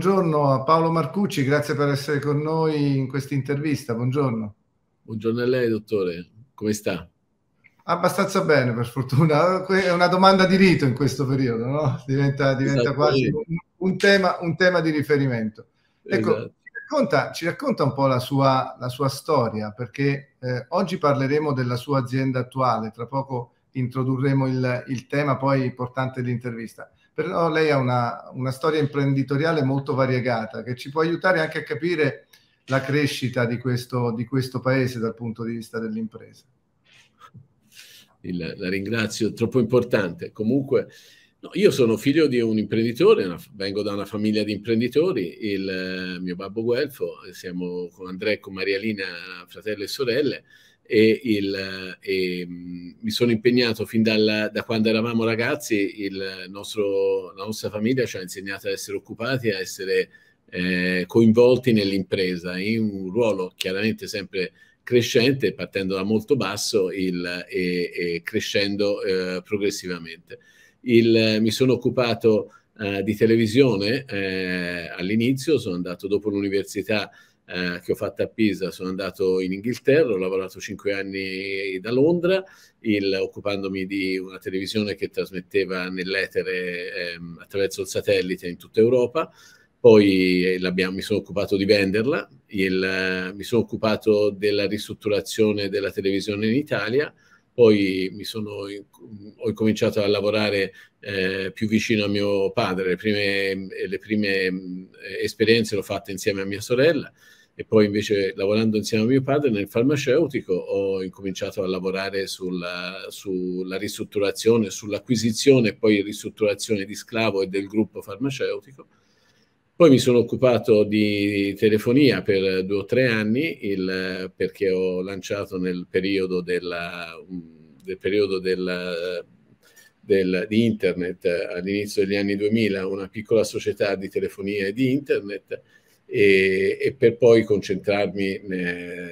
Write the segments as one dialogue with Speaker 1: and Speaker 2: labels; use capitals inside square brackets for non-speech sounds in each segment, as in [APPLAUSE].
Speaker 1: buongiorno a Paolo Marcucci, grazie per essere con noi in questa intervista. Buongiorno.
Speaker 2: Buongiorno a lei, dottore, come sta?
Speaker 1: Abbastanza bene, per fortuna. È una domanda di rito in questo periodo, no? diventa, diventa esatto. quasi un, tema, un, tema, di riferimento. Ecco, esatto. ci, racconta, ci, racconta, un po' la sua, la sua storia, perché eh, oggi parleremo della sua azienda attuale, tra poco introdurremo il, il tema poi importante dell'intervista però lei ha una, una storia imprenditoriale molto variegata che ci può aiutare anche a capire la crescita di questo, di questo paese dal punto di vista dell'impresa.
Speaker 2: Il, la ringrazio, è troppo importante. Comunque, no, io sono figlio di un imprenditore, una, vengo da una famiglia di imprenditori, il eh, mio babbo Guelfo, siamo con Andrea e con Lina, fratello e sorelle, e, il, e mm, mi sono impegnato fin dal, da quando eravamo ragazzi, nostro, la nostra famiglia ci ha insegnato ad essere occupati, a essere eh, coinvolti nell'impresa, in un ruolo chiaramente sempre crescente, partendo da molto basso il, e, e, crescendo eh, progressivamente. Il, mi sono occupato eh, di televisione eh, all'inizio, sono andato dopo l'università eh, che ho fatto a Pisa, sono andato in Inghilterra, ho lavorato cinque anni da Londra, il, occupandomi di una televisione che trasmetteva nell'etere ehm, attraverso il satellite in tutta Europa. Poi eh, mi sono occupato di venderla, il, eh, mi sono occupato della ristrutturazione della televisione in Italia, poi sono, ho incominciato a lavorare eh, più vicino a mio padre, le prime, le prime mm, esperienze l'ho fatta insieme a mia sorella, e poi invece lavorando insieme a mio padre nel farmaceutico ho incominciato a lavorare sulla, sulla ristrutturazione, sull'acquisizione e poi ristrutturazione di Sclavo e del gruppo farmaceutico. Poi mi sono occupato di telefonia per due o tre anni il, perché ho lanciato nel periodo, della, mm, del periodo della, del, di internet all'inizio degli anni 2000 una piccola società di telefonia e di internet e, e per poi concentrarmi ne,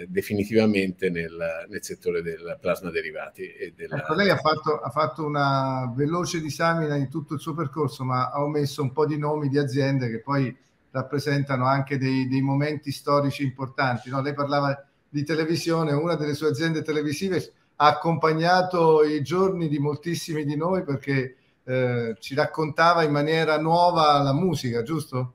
Speaker 2: eh, definitivamente nel, nel, settore del plasma derivati.
Speaker 1: Della... Ecco, lei ha fatto, ha fatto, una veloce disamina di tutto il suo percorso, ma ha omesso un po' di nomi di aziende che poi rappresentano anche dei, dei momenti storici importanti. No? Lei parlava di televisione, una delle sue aziende televisive ha accompagnato i giorni di moltissimi di noi perché eh, ci raccontava in maniera nuova la musica, giusto?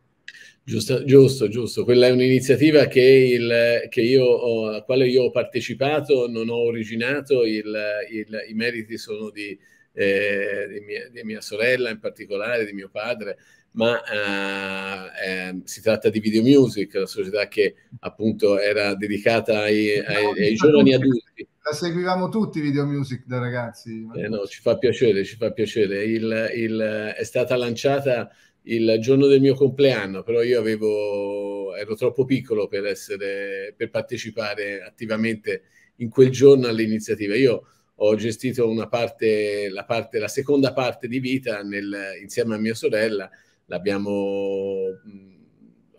Speaker 2: Giusto, giusto, giusto, Quella è un'iniziativa che, il, che io ho, alla quale io ho partecipato, non ho originato, il, il, i meriti sono di, eh, di, mia, di, mia, sorella in particolare, di mio padre, ma eh, eh, si tratta di Video Music, la società che appunto era dedicata ai, ai, ai giovani adulti.
Speaker 1: La seguivamo tutti Video Music da ragazzi. Eh,
Speaker 2: no, ci fa piacere, ci fa piacere. Il, è stata lanciata il giorno del mio compleanno, però io avevo, ero troppo piccolo per, essere, per partecipare attivamente in quel giorno all'iniziativa. Io ho gestito una parte, la, parte, la seconda parte di vita nel, insieme a mia sorella, l'abbiamo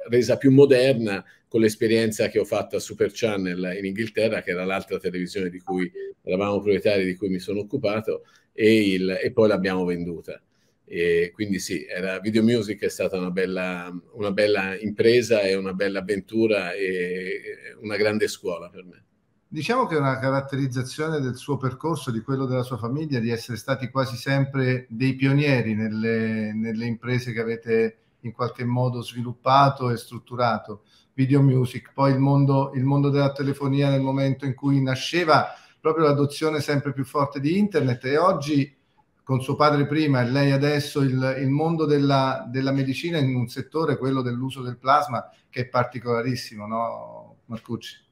Speaker 2: resa più moderna con l'esperienza che ho fatto a Super Channel in Inghilterra, che era l'altra televisione di cui eravamo proprietari, di cui mi sono occupato, e, il, e poi l'abbiamo venduta. E quindi sì, era, Video Music è stata una bella, una bella impresa e una bella avventura e una grande scuola per me.
Speaker 1: Diciamo che è una caratterizzazione del suo percorso, di quello della sua famiglia, di essere stati quasi sempre dei pionieri nelle, nelle imprese che avete in qualche modo sviluppato e strutturato. Video music, poi il mondo, il mondo della telefonia nel momento in cui nasceva, proprio l'adozione sempre più forte di internet e oggi con suo padre prima e lei adesso, il, il mondo della, della, medicina in un settore, quello dell'uso del plasma, che è particolarissimo, no Marcucci?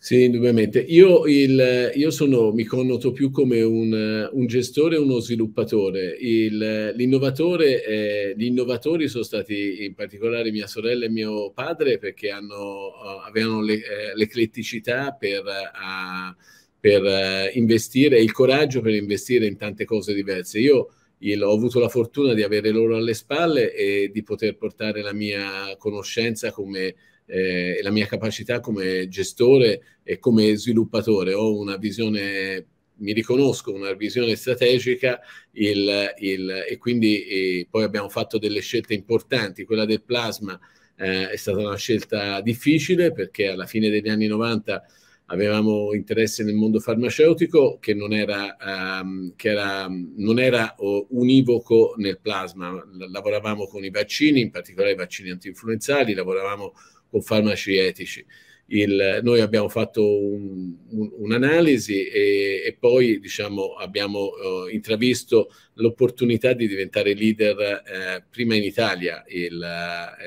Speaker 1: Sì,
Speaker 2: indubbiamente. Io, il, io sono, mi connoto più come un, un gestore e uno sviluppatore. Il, l'innovatore, eh, gli innovatori sono stati in particolare mia sorella e mio padre perché hanno, avevano le, eh, l'ecletticità per... Eh, per eh, investire, il coraggio per investire in tante cose diverse. Io il, ho avuto la fortuna di avere loro alle spalle e di poter portare la mia conoscenza come, eh, e la mia capacità come gestore e come sviluppatore. Ho una visione, mi riconosco, una visione strategica il, il, e quindi e poi abbiamo fatto delle scelte importanti. Quella del plasma eh, è stata una scelta difficile perché alla fine degli anni 90 avevamo interesse nel mondo farmaceutico che non era, um, che era, non era oh, univoco nel plasma. Lavoravamo con i vaccini, in particolare i vaccini antinfluenzali, lavoravamo con farmaci etici. Il, noi abbiamo fatto un'analisi un, un e, e, poi diciamo, abbiamo eh, intravisto l'opportunità di diventare leader eh, prima in Italia eh, e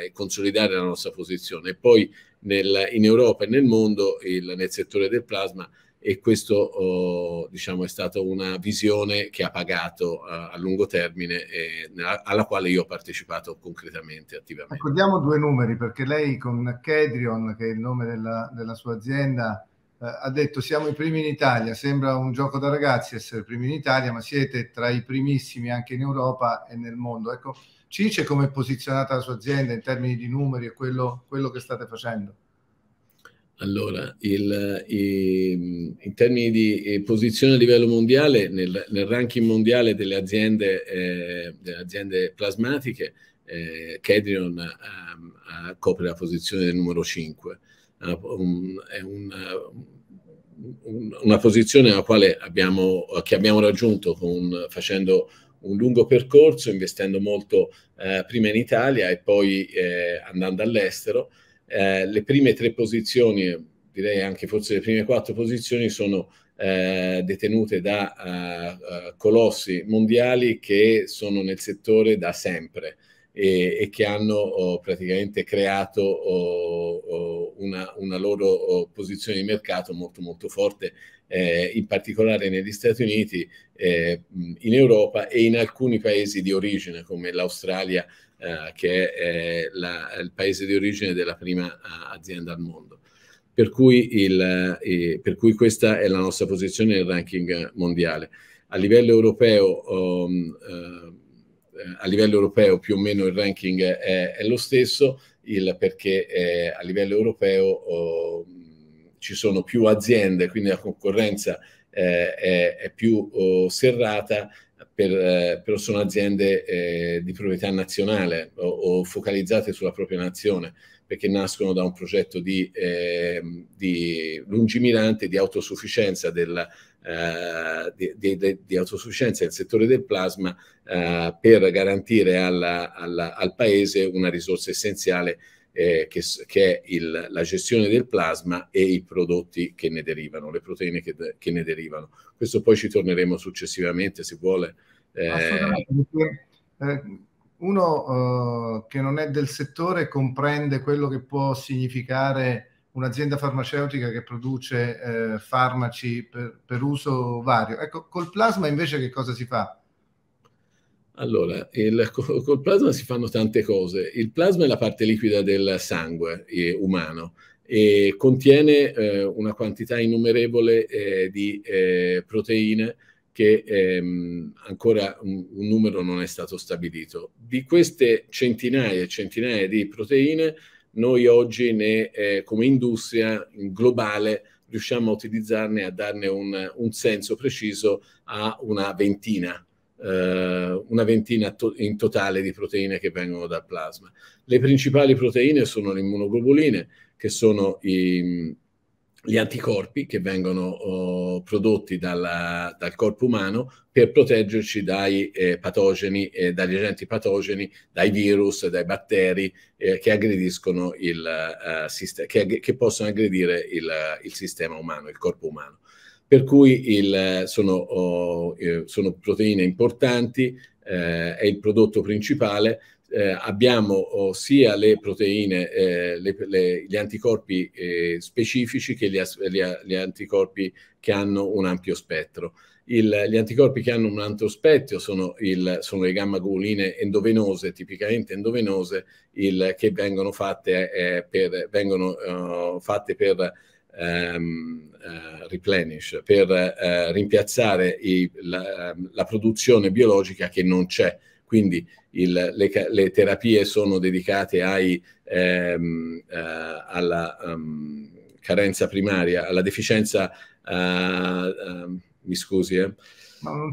Speaker 2: eh, consolidare la nostra posizione e poi nel, in Europa e nel mondo il, nel settore del plasma e questo oh, diciamo, è stata una visione che ha pagato uh, a lungo termine e nella, alla quale io ho partecipato concretamente, attivamente.
Speaker 1: Ricordiamo due numeri perché lei con Kedrion, che è il nome della, della sua azienda, eh, ha detto siamo i primi in Italia, sembra un gioco da ragazzi essere primi in Italia, ma siete tra i primissimi anche in Europa e nel mondo. Ecco, ci dice come è posizionata la sua azienda in termini di numeri e quello, quello che state facendo?
Speaker 2: Allora, il, i, in termini di eh, posizione a livello mondiale, nel, nel ranking mondiale delle aziende, eh, delle aziende plasmatiche, eh, Kedrion eh, copre la posizione del numero 5 un, è una, una posizione abbiamo, che abbiamo raggiunto con, facendo un lungo percorso, investendo molto eh, prima in Italia e poi eh, andando all'estero. Eh, le prime tre posizioni, direi anche forse le prime quattro posizioni, sono eh, detenute da eh, eh, colossi mondiali che sono nel settore da sempre e, e che hanno oh, praticamente creato oh, oh una, una, loro oh, posizione di mercato molto molto forte, eh, in particolare negli Stati Uniti, eh, in Europa e in alcuni paesi di origine come l'Australia, eh, che è la, il paese di origine della prima eh, azienda al mondo. Per cui, il, eh, per cui, questa è la nostra posizione nel ranking mondiale. A livello europeo um, eh, a livello europeo più o meno il ranking è, è lo stesso, il, perché eh, a livello europeo oh, ci sono più aziende, quindi la concorrenza eh, è, è, più oh, serrata, per, eh, però sono aziende eh, di proprietà nazionale o, o, focalizzate sulla propria nazione, perché nascono da un progetto di, ehm, di lungimirante, di autosufficienza, del, eh, di, di, di autosufficienza nel settore del plasma eh, per garantire alla, alla, al Paese una risorsa essenziale eh, che, che, è il, la gestione del plasma e i prodotti che ne derivano, le proteine che, che ne derivano. Questo poi ci torneremo successivamente se vuole. Eh.
Speaker 1: eh. Uno eh, che non è del settore comprende quello che può significare un'azienda farmaceutica che produce eh, farmaci per, per uso vario. Ecco, col plasma invece che cosa si fa?
Speaker 2: Allora, il, col, plasma si fanno tante cose. Il plasma è la parte liquida del sangue eh, umano e contiene eh, una quantità innumerevole eh, di eh, proteine che ehm, ancora un, un, numero non è stato stabilito. Di queste centinaia e centinaia di proteine, noi oggi ne, eh, come industria globale riusciamo a utilizzarne, a darne un, un senso preciso a una ventina eh, una ventina to- in totale di proteine che vengono dal plasma. Le principali proteine sono le immunoglobuline, che sono i, gli anticorpi che vengono oh, prodotti dalla, dal corpo umano per proteggerci dai eh, patogeni, eh, dagli agenti patogeni, dai virus, dai batteri eh, che aggrediscono il uh, eh, sistema, che, che, possono aggredire il, il sistema umano, il corpo umano per cui il, sono, oh, eh, sono, proteine importanti, eh, è il prodotto principale. Eh, abbiamo oh, sia le proteine, eh, le, le, gli anticorpi eh, specifici che gli, gli, gli, anticorpi che hanno un ampio spettro. Il, gli anticorpi che hanno un ampio spettro sono, il, sono le gamma globuline endovenose, tipicamente endovenose, che vengono fatte eh, per, vengono, oh, fatte per ehm, eh, replenish, per eh, rimpiazzare i, la, la, produzione biologica che non c'è. Quindi il, le, le, terapie sono dedicate ai, ehm, eh, alla um, carenza primaria, alla deficienza uh, uh, mi scusi, eh.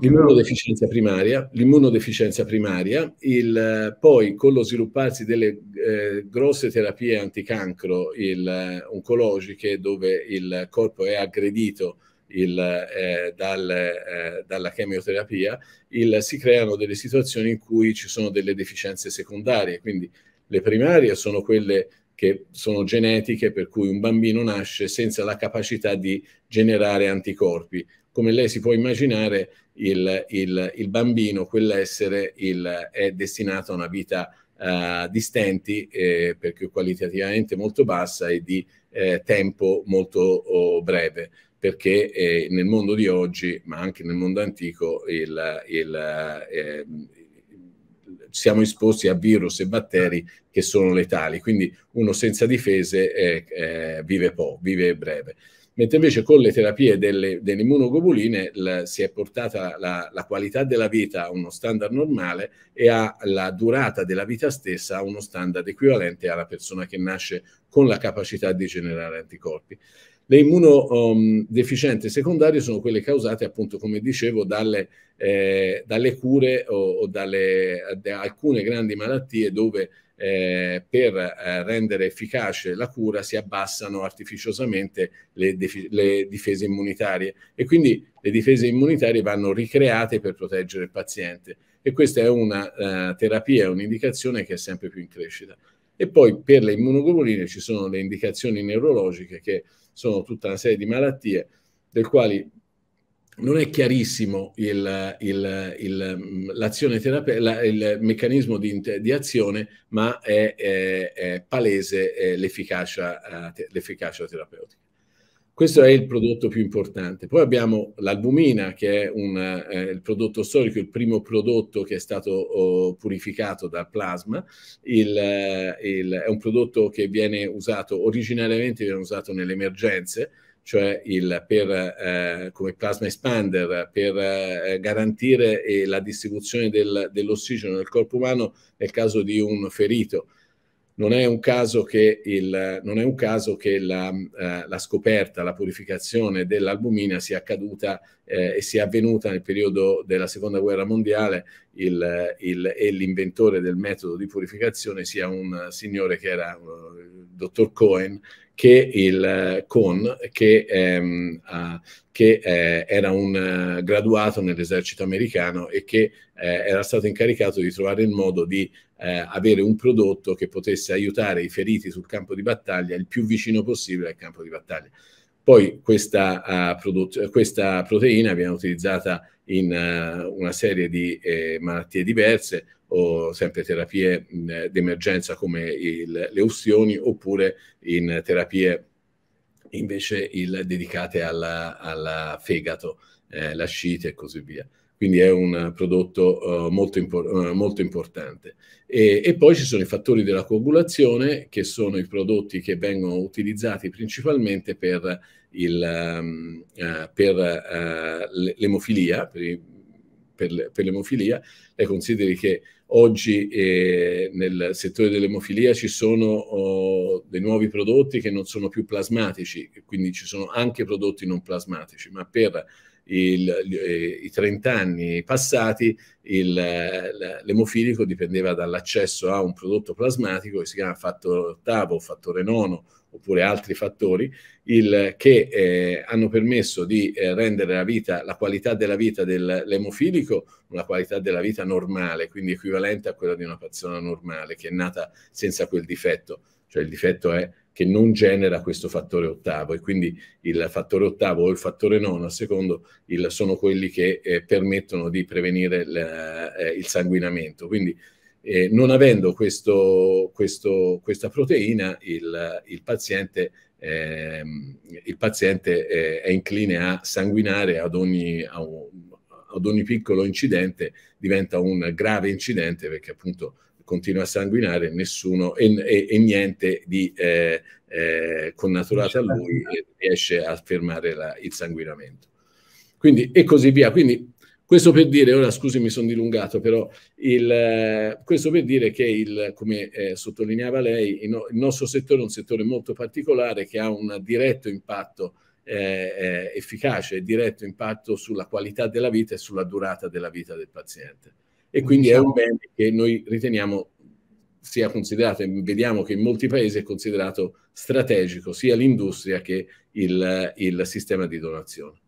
Speaker 1: l'immunodeficienza
Speaker 2: primaria, l'immunodeficienza primaria il, poi con lo svilupparsi delle eh, grosse terapie anticancro il, eh, oncologiche dove il corpo è aggredito il, eh, dal, eh, dalla chemioterapia, il, si creano delle situazioni in cui ci sono delle deficienze secondarie. Quindi le primarie sono quelle che sono genetiche, per cui un bambino nasce senza la capacità di generare anticorpi come lei si può immaginare, il, il, il bambino, quell'essere, il, è destinato a una vita eh, di stenti, eh, perché qualitativamente molto bassa e di eh, tempo molto oh, breve perché eh, nel mondo di oggi, ma anche nel mondo antico, il, il, eh, siamo esposti a virus e batteri che sono letali, quindi uno senza difese eh, eh vive poco, vive breve mentre invece con le terapie delle, delle immunoglobuline l, si è portata la, la, qualità della vita a uno standard normale e a, la durata della vita stessa a uno standard equivalente alla persona che nasce con la capacità di generare anticorpi. Le immunodeficienze um, secondarie sono quelle causate, appunto, come dicevo, dalle, eh, dalle cure o, o dalle, da alcune grandi malattie dove eh, per eh, rendere efficace la cura si abbassano artificiosamente le, defi- le, difese immunitarie e quindi le difese immunitarie vanno ricreate per proteggere il paziente e questa è una eh, terapia, un'indicazione che è sempre più in crescita. E poi per le immunoglobuline ci sono le indicazioni neurologiche che sono tutta una serie di malattie del quali non è chiarissimo il, il, il, mm, terapia, la, il meccanismo di, di, azione, ma è, è, è palese è l'efficacia, eh, l'efficacia, terapeutica. Questo è il prodotto più importante. Poi abbiamo l'albumina, che è un, eh, il prodotto storico, il primo prodotto che è stato oh, purificato dal plasma. Eh, è un prodotto che viene usato originariamente viene usato nelle emergenze, cioè il, per, eh, come plasma expander, per eh, garantire eh, la distribuzione del, dell'ossigeno nel corpo umano nel caso di un ferito. Non è un caso che, il, un caso che la, eh, la, scoperta, la purificazione dell'albumina sia accaduta eh, e sia avvenuta nel periodo della seconda guerra mondiale il, e l'inventore del metodo di purificazione sia un signore che era il eh, dottor Cohen, che il eh, Con, che, ehm, ah, che eh, era un eh, graduato nell'esercito americano e che eh, era stato incaricato di trovare il modo di eh, avere un prodotto che potesse aiutare i feriti sul campo di battaglia il più vicino possibile al campo di battaglia. Poi questa, uh, questa proteina viene utilizzata in eh, una serie di eh, malattie diverse o sempre terapie mm, d'emergenza come il, le ustioni oppure in terapie invece il, dedicate al fegato, eh, l'ascite e così via. Quindi è un prodotto uh, molto, impor- molto, importante. E, e, poi ci sono i fattori della coagulazione, che sono i prodotti che vengono utilizzati principalmente per il, ehm, eh, per eh, l'emofilia, per, per, per l'emofilia, e consideri che oggi eh, nel settore dell'emofilia ci sono oh, dei nuovi prodotti che non sono più plasmatici, quindi ci sono anche prodotti non plasmatici, ma per il, il, eh, i 30 anni passati il, l'emofilico dipendeva dall'accesso a un prodotto plasmatico che si chiama fattore ottavo, fattore nono, oppure altri fattori il, che eh, hanno permesso di eh, rendere la, vita, la qualità della vita dell'emofilico una qualità della vita normale, quindi equivalente a quella di una persona normale che è nata senza quel difetto, cioè il difetto è che non genera questo fattore ottavo e quindi il fattore ottavo o il fattore nono a secondo il, sono quelli che eh, permettono di prevenire eh, il sanguinamento. Quindi, eh, non avendo questo, questo, questa proteina, il, il paziente, eh, il paziente è, eh, è incline a sanguinare ad ogni, a un, ad ogni piccolo incidente, diventa un grave incidente perché appunto continua a sanguinare nessuno e, e, e niente di eh, eh, connaturato a lui riesce a fermare la, il sanguinamento. Quindi, e così via. Quindi questo per dire, ora scusi mi sono dilungato, però il, eh, questo per dire che, il, come eh, sottolineava lei, il, no, il, nostro settore è un settore molto particolare che ha un diretto impatto eh, eh efficace diretto impatto sulla qualità della vita e sulla durata della vita del paziente. E quindi diciamo... è un bene che noi riteniamo sia considerato, e vediamo che in molti paesi è considerato strategico sia l'industria che il, il sistema di donazione.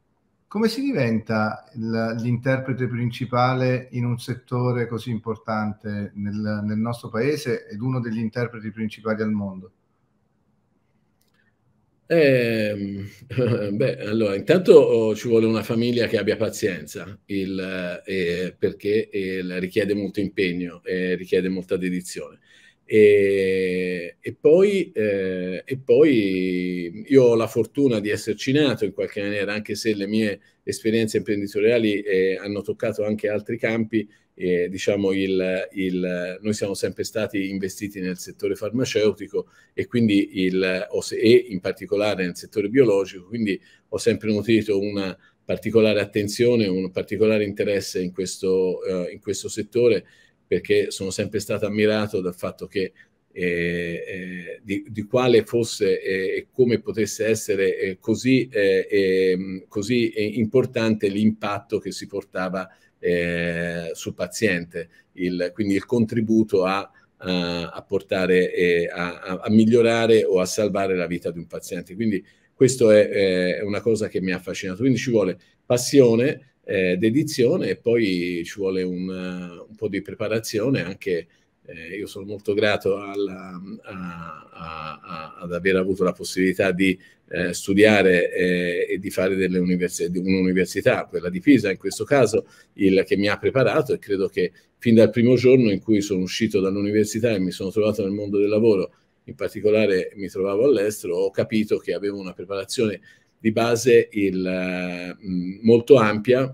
Speaker 1: Come si diventa il, l'interprete principale in un settore così importante nel, nel nostro paese ed uno degli interpreti principali al mondo?
Speaker 2: Eh, [LAUGHS] beh, allora, intanto oh, ci vuole una famiglia che abbia pazienza, il, eh, perché il richiede molto impegno, e richiede molta dedizione. E, e, poi, eh, e, poi, io ho la fortuna di esserci nato in qualche maniera, anche se le mie esperienze imprenditoriali eh, hanno toccato anche altri campi. Eh, diciamo il, il, noi siamo sempre stati investiti nel settore farmaceutico e quindi il, e in particolare nel settore biologico, quindi ho sempre nutrito una particolare attenzione, un particolare interesse in questo, eh, in questo settore perché sono sempre stato ammirato dal fatto che eh, eh, di, di, quale fosse eh, e eh, come potesse essere eh, così, eh, ehm, così, importante l'impatto che si portava sul paziente, il, quindi il contributo a, a, a portare a, a, migliorare o a salvare la vita di un paziente. Quindi questa è, è una cosa che mi ha affascinato. Quindi ci vuole passione, eh, dedizione e poi ci vuole un, eh, un po' di preparazione anche eh, io sono molto grato alla, a, a, a, ad aver avuto la possibilità di eh, studiare eh, e di fare delle un'università, quella di Pisa in questo caso, il, che mi ha preparato e credo che fin dal primo giorno in cui sono uscito dall'università e mi sono trovato nel mondo del lavoro, in particolare mi trovavo all'estero, ho capito che avevo una preparazione di base il, eh, molto ampia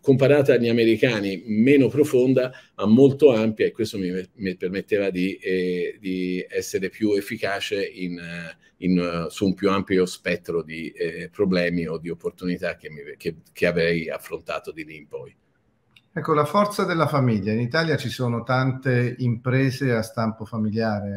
Speaker 2: comparata agli americani meno profonda ma molto ampia e questo mi, mi permetteva di, eh, di, essere più efficace in, eh, in, eh, su un più ampio spettro di eh, problemi o di opportunità che, mi, che, che avrei affrontato di lì in poi.
Speaker 1: Ecco, la forza della famiglia. In Italia ci sono tante imprese a stampo familiare,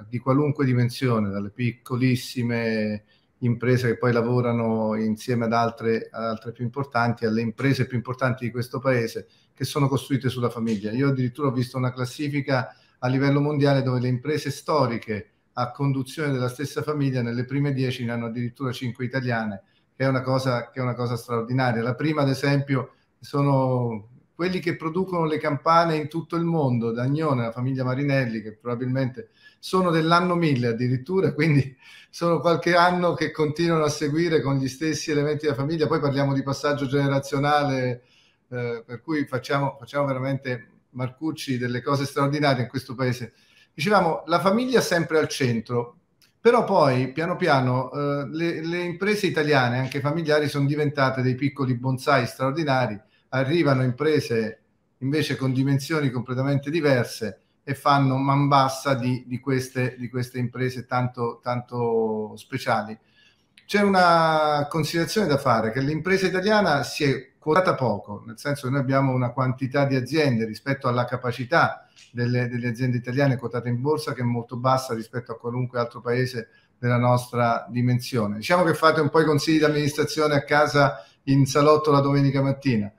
Speaker 1: eh, di qualunque dimensione, dalle piccolissime imprese che poi lavorano insieme ad altre, ad altre, più importanti, alle imprese più importanti di questo paese che sono costruite sulla famiglia. Io addirittura ho visto una classifica a livello mondiale dove le imprese storiche a conduzione della stessa famiglia nelle prime dieci ne hanno addirittura cinque italiane, che è una cosa, che è una cosa straordinaria. La prima, ad esempio, sono quelli che producono le campane in tutto il mondo, Dagnone, la famiglia Marinelli, che probabilmente sono dell'anno 1000 addirittura, quindi sono qualche anno che continuano a seguire con gli stessi elementi della famiglia, poi parliamo di passaggio generazionale, eh, per cui facciamo, facciamo veramente Marcucci delle cose straordinarie in questo paese. Dicevamo, la famiglia sempre al centro, però poi piano piano eh, le, le, imprese italiane, anche familiari, sono diventate dei piccoli bonsai straordinari, arrivano imprese invece con dimensioni completamente diverse, e fanno man bassa di, di, queste, di queste, imprese tanto, tanto speciali. C'è una considerazione da fare, che l'impresa italiana si è quotata poco, nel senso che noi abbiamo una quantità di aziende rispetto alla capacità delle, delle aziende italiane quotate in borsa che è molto bassa rispetto a qualunque altro paese della nostra dimensione. Diciamo che fate un po' i consigli di amministrazione a casa in salotto la domenica mattina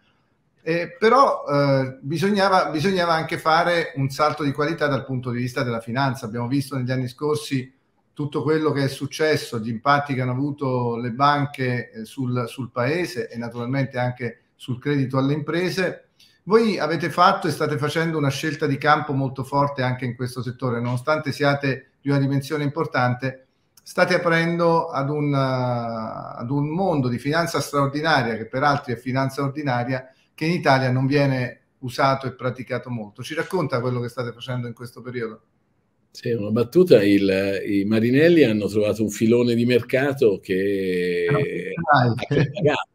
Speaker 1: eh, però eh, bisognava, bisognava, anche fare un salto di qualità dal punto di vista della finanza. Abbiamo visto negli anni scorsi tutto quello che è successo, gli impatti che hanno avuto le banche eh, sul, sul, paese e naturalmente anche sul credito alle imprese. Voi avete fatto e state facendo una scelta di campo molto forte anche in questo settore, nonostante siate di una dimensione importante, state aprendo ad un, eh, ad un mondo di finanza straordinaria, che per altri è finanza ordinaria, che in Italia non viene usato e praticato molto. Ci racconta quello che state facendo in questo periodo? Sì, una
Speaker 2: battuta. Il, I Marinelli hanno trovato un filone di mercato che, ah, no, [LAUGHS] è,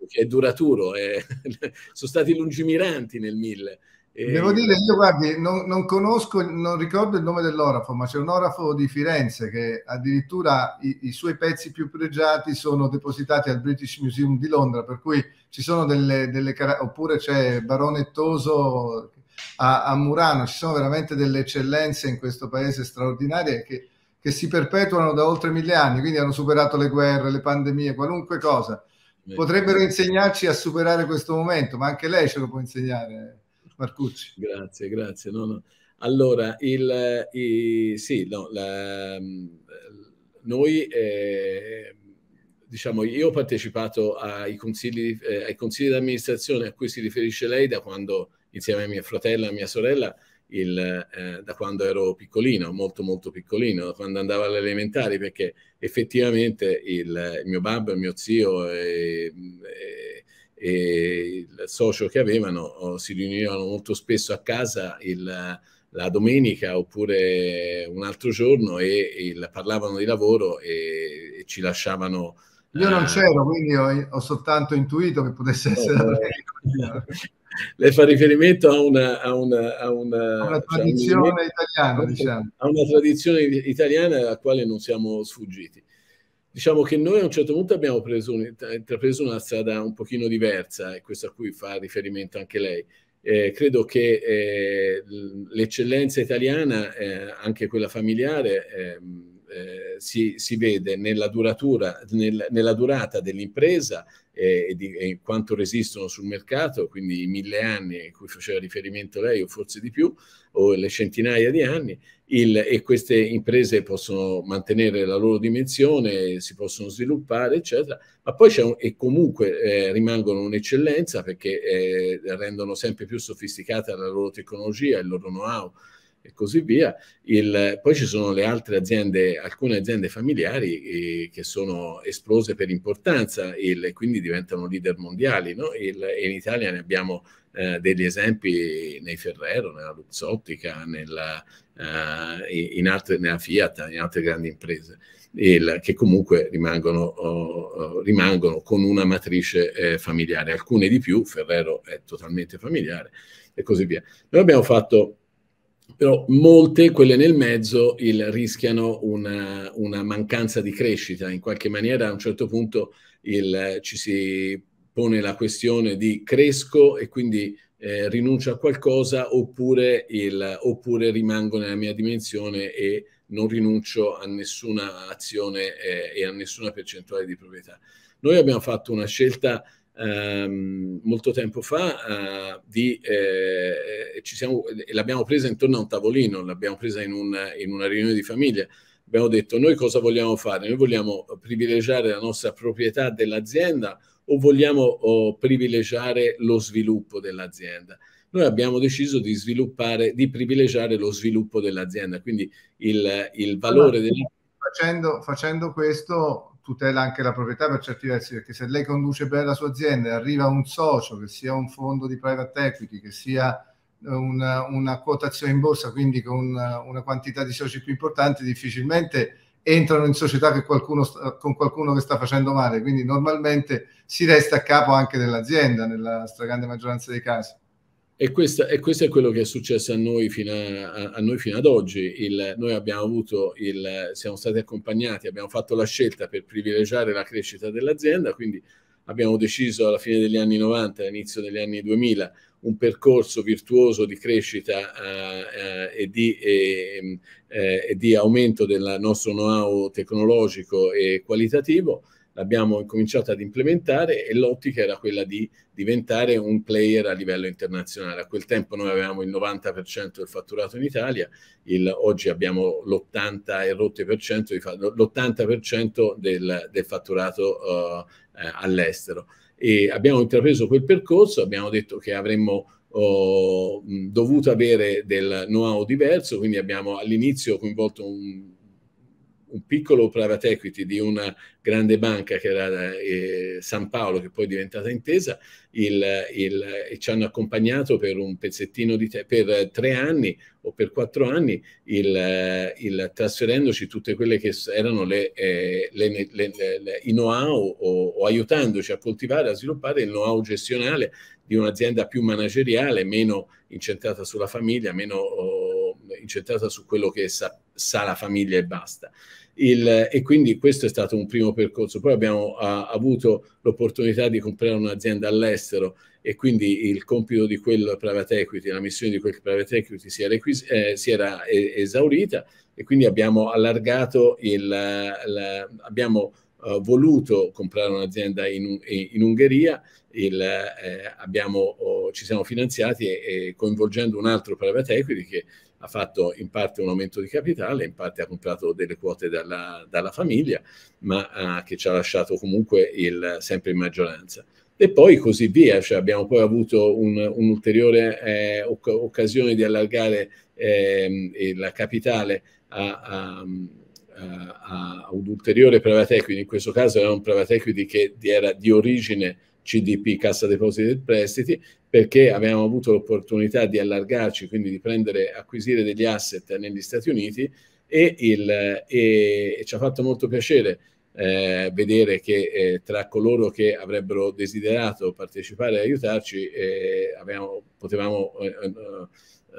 Speaker 2: che è duraturo. È, eh. [LAUGHS] sono stati lungimiranti nel 1000 Devo eh, dire, io
Speaker 1: guardi, non, non, conosco, non ricordo il nome dell'orafo, ma c'è un orafo di Firenze che addirittura i, i, suoi pezzi più pregiati sono depositati al British Museum di Londra, per cui ci sono delle, delle oppure c'è Baronettoso a, a, Murano, ci sono veramente delle eccellenze in questo paese straordinarie che, che si perpetuano da oltre mille anni, quindi hanno superato le guerre, le pandemie, qualunque cosa. Potrebbero insegnarci a superare questo momento, ma anche lei ce lo può insegnare. Marcucci.
Speaker 2: Grazie, grazie. No, no. Allora, il, il, sì, no, la, mm, noi, eh, diciamo, io ho partecipato ai consigli, eh, ai consigli di amministrazione a cui si riferisce lei da quando, insieme a mia fratella e mia sorella, il, eh, da quando ero piccolino, molto molto piccolino, quando andavo alle elementari, perché effettivamente il, il mio babbo, il mio zio e, e e il socio che avevano oh, si riunivano molto spesso a casa il, la domenica oppure un altro giorno e, e parlavano di lavoro e, e ci lasciavano
Speaker 1: io non eh, c'ero, quindi ho, ho, soltanto intuito che potesse essere no, [LAUGHS]
Speaker 2: lei. fa riferimento a una, a una, a una, una cioè, tradizione cioè, italiana, diciamo. A una tradizione italiana alla quale non siamo sfuggiti diciamo che noi a un certo punto abbiamo preso un, intrapreso una strada un pochino diversa, e questo a cui fa riferimento anche lei. Eh, credo che eh, l'eccellenza italiana, eh, anche quella familiare, ehm, eh, si, si, vede nella, duratura, nel, nella durata dell'impresa eh, e, di, e quanto resistono sul mercato, quindi i mille anni a cui faceva riferimento lei o forse di più, o le centinaia di anni il, e queste imprese possono mantenere la loro dimensione, si possono sviluppare, eccetera, ma poi c'è un, e comunque eh, rimangono un'eccellenza perché eh, rendono sempre più sofisticata la loro tecnologia, il loro know-how e così via. Il, poi ci sono le altre aziende, alcune aziende familiari eh, che sono esplose per importanza e quindi diventano leader mondiali. No? Il, in Italia ne abbiamo eh, degli esempi nei Ferrero, nella Luxottica, nella, eh, in altre, nella Fiat, in altre grandi imprese, il, che comunque rimangono, oh, oh, rimangono, con una matrice eh, familiare, alcune di più, Ferrero è totalmente familiare e così via. Noi abbiamo fatto però molte, quelle nel mezzo, il, rischiano una, una, mancanza di crescita, in qualche maniera a un certo punto il, ci si pone la questione di cresco e quindi eh, rinuncio a qualcosa oppure, il, oppure, rimango nella mia dimensione e non rinuncio a nessuna azione eh, e a nessuna percentuale di proprietà. Noi abbiamo fatto una scelta ehm, molto tempo fa, eh, di, eh, siamo, l'abbiamo presa intorno a un tavolino, l'abbiamo presa in una, in una riunione di famiglia. Abbiamo detto noi cosa vogliamo fare? Noi vogliamo privilegiare la nostra proprietà dell'azienda o vogliamo oh, privilegiare lo sviluppo dell'azienda? Noi abbiamo deciso di sviluppare, di privilegiare lo sviluppo dell'azienda, quindi il, il valore del...
Speaker 1: Facendo, facendo questo tutela anche la proprietà per certi versi, perché se lei conduce bene la sua azienda e arriva un socio, che sia un fondo di private equity, che sia eh, una, una quotazione in borsa, quindi con una, una quantità di soci più importante, difficilmente entrano in società qualcuno sta, con qualcuno che sta facendo male, quindi normalmente si resta a capo anche dell'azienda nella stragrande maggioranza dei casi.
Speaker 2: E, questa, e questo è quello che è successo a noi fino, a, a noi fino ad oggi. Il, noi abbiamo avuto il, siamo stati accompagnati, abbiamo fatto la scelta per privilegiare la crescita dell'azienda, quindi abbiamo deciso alla fine degli anni 90, all'inizio degli anni 2000, un percorso virtuoso di crescita eh, eh e, di, eh, eh, di, aumento del nostro know-how tecnologico e qualitativo, l'abbiamo cominciato ad implementare e l'ottica era quella di diventare un player a livello internazionale. A quel tempo noi avevamo il 90% del fatturato in Italia, il, oggi abbiamo l'80% del, del, fatturato uh, all'estero e abbiamo intrapreso quel percorso, abbiamo detto che avremmo oh, dovuto avere del know-how diverso, quindi abbiamo all'inizio coinvolto un un piccolo private equity di una grande banca che era eh, San Paolo, che poi è diventata intesa, il, il, e ci hanno accompagnato per un pezzettino di te, per tre anni o per quattro anni, il, trasferendoci tutte quelle che erano le, eh, le, le, i know-how o, o aiutandoci a coltivare, a sviluppare il know-how gestionale di un'azienda più manageriale, meno incentrata sulla famiglia, meno oh, incentrata su quello che sa, sa la famiglia e basta. Il, e quindi questo è stato un primo percorso. Poi abbiamo a, avuto l'opportunità di comprare un'azienda all'estero e quindi il compito di quel private equity, la missione di quel private equity si era, eh, si era esaurita e quindi abbiamo allargato il... La, abbiamo Uh, voluto comprare un'azienda in, in Ungheria, il, eh, abbiamo, oh, ci siamo finanziati e, e coinvolgendo un altro private equity che ha fatto in parte un aumento di capitale, in parte ha comprato delle quote dalla, dalla famiglia, ma eh, che ci ha lasciato comunque il, sempre in maggioranza. E poi così via, cioè abbiamo poi avuto un'ulteriore un eh, occasione di allargare eh, la capitale a, a a, a, un ulteriore private equity, in questo caso era un private equity che era di origine CDP, Cassa Depositi e Prestiti, perché abbiamo avuto l'opportunità di allargarci, quindi di prendere, acquisire degli asset negli Stati Uniti e, il, e, e ci ha fatto molto piacere eh, vedere che eh, tra coloro che avrebbero desiderato partecipare e aiutarci eh, avevamo, potevamo eh, eh,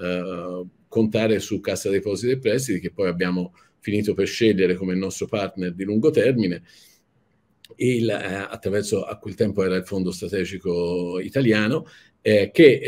Speaker 2: eh, contare su Cassa Depositi e Prestiti che poi abbiamo finito per scegliere come nostro partner di lungo termine il, eh, attraverso a quel tempo era il Fondo Strategico Italiano, eh, che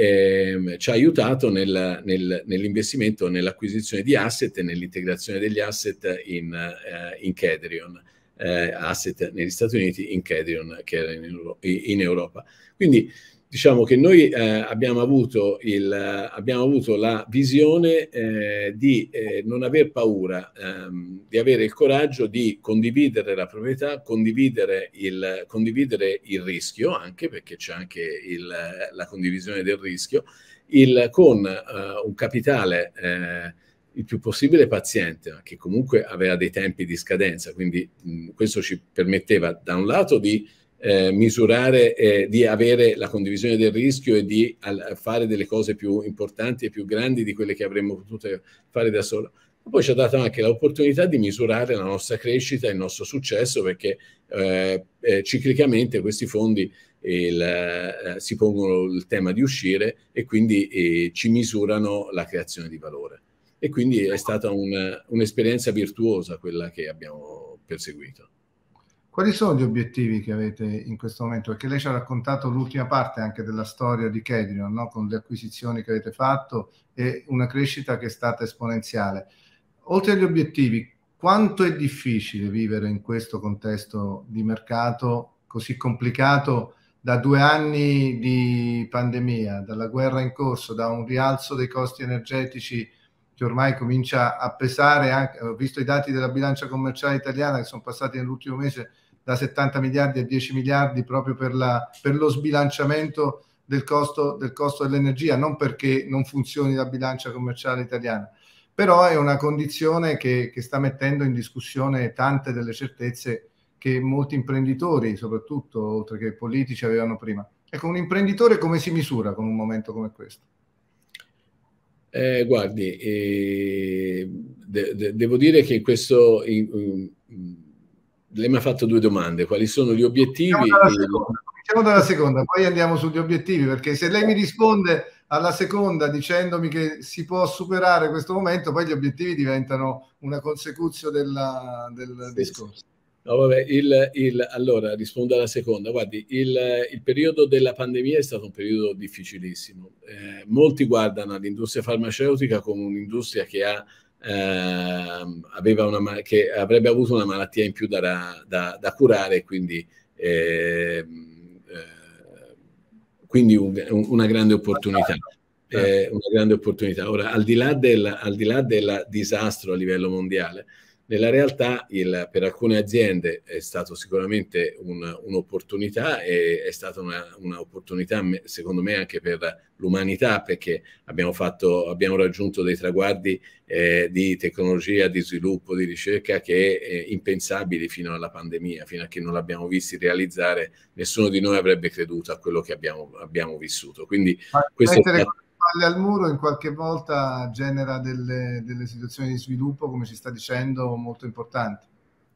Speaker 2: eh, ci ha aiutato nel, nel, nell'investimento, nell'acquisizione di asset e nell'integrazione degli asset in, eh, in Kedrion, eh, asset negli Stati Uniti, in Cadrion che era in, Euro in Europa. Quindi diciamo che noi eh, abbiamo, avuto il, abbiamo, avuto la visione eh, di eh, non aver paura, ehm, di avere il coraggio di condividere la proprietà, condividere il, condividere il rischio, anche perché c'è anche il, la condivisione del rischio, con eh, un capitale eh, il più possibile paziente, che comunque aveva dei tempi di scadenza, quindi mh, questo ci permetteva da un lato di eh, misurare, eh, di avere la condivisione del rischio e di al, fare delle cose più importanti e più grandi di quelle che avremmo potuto fare da solo. Poi ci ha dato anche l'opportunità di misurare la nostra crescita e il nostro successo perché eh, eh ciclicamente questi fondi il, eh, si pongono il tema di uscire e quindi eh, ci misurano la creazione di valore. E quindi è stata un, un'esperienza virtuosa quella che abbiamo perseguito.
Speaker 1: Quali sono gli obiettivi che avete in questo momento? Perché lei ci ha raccontato l'ultima parte anche della storia di Kedrion, no? con le acquisizioni che avete fatto e una crescita che è stata esponenziale. Oltre agli obiettivi, quanto è difficile vivere in questo contesto di mercato così complicato da due anni di pandemia, dalla guerra in corso, da un rialzo dei costi energetici? che ormai comincia a pesare, anche, ho visto i dati della bilancia commerciale italiana che sono passati nell'ultimo mese da 70 miliardi a 10 miliardi proprio per, la, per lo sbilanciamento del costo, del costo dell'energia, non perché non funzioni la bilancia commerciale italiana però è una condizione che, che, sta mettendo in discussione tante delle certezze che molti imprenditori, soprattutto oltre che politici, avevano prima. Ecco, un imprenditore come si misura con un momento come questo?
Speaker 2: Eh, guardi, eh, de de devo dire che questo in, lei mi ha fatto due domande, quali sono gli obiettivi? Cominciamo
Speaker 1: dalla, seconda. poi andiamo sugli obiettivi, perché se lei mi risponde alla seconda dicendomi che si può superare questo momento, poi gli obiettivi diventano una consecuzione della, del sì, discorso.
Speaker 2: No, vabbè, il, il, allora rispondo alla seconda. Guardi, il, il, periodo della pandemia è stato un periodo difficilissimo. Eh, molti guardano all'industria farmaceutica come un'industria che ha Ehm, aveva una, che avrebbe avuto una malattia in più da, da, da curare, quindi, eh, eh, quindi un, una grande opportunità. Eh. eh, una grande opportunità. Ora, al di là del, al di là del disastro a livello mondiale, nella realtà il, per alcune aziende è stato sicuramente un, un'opportunità e è stata una, un'opportunità secondo me anche per l'umanità perché abbiamo, fatto, abbiamo raggiunto dei traguardi eh, di tecnologia, di sviluppo, di ricerca che è eh, impensabili fino alla pandemia, fino a che non l'abbiamo visti realizzare, nessuno di noi avrebbe creduto a quello che abbiamo, abbiamo vissuto. Quindi Ma questo è stato
Speaker 1: spalle al muro in qualche volta genera delle, delle situazioni di sviluppo, come ci sta dicendo, molto importanti.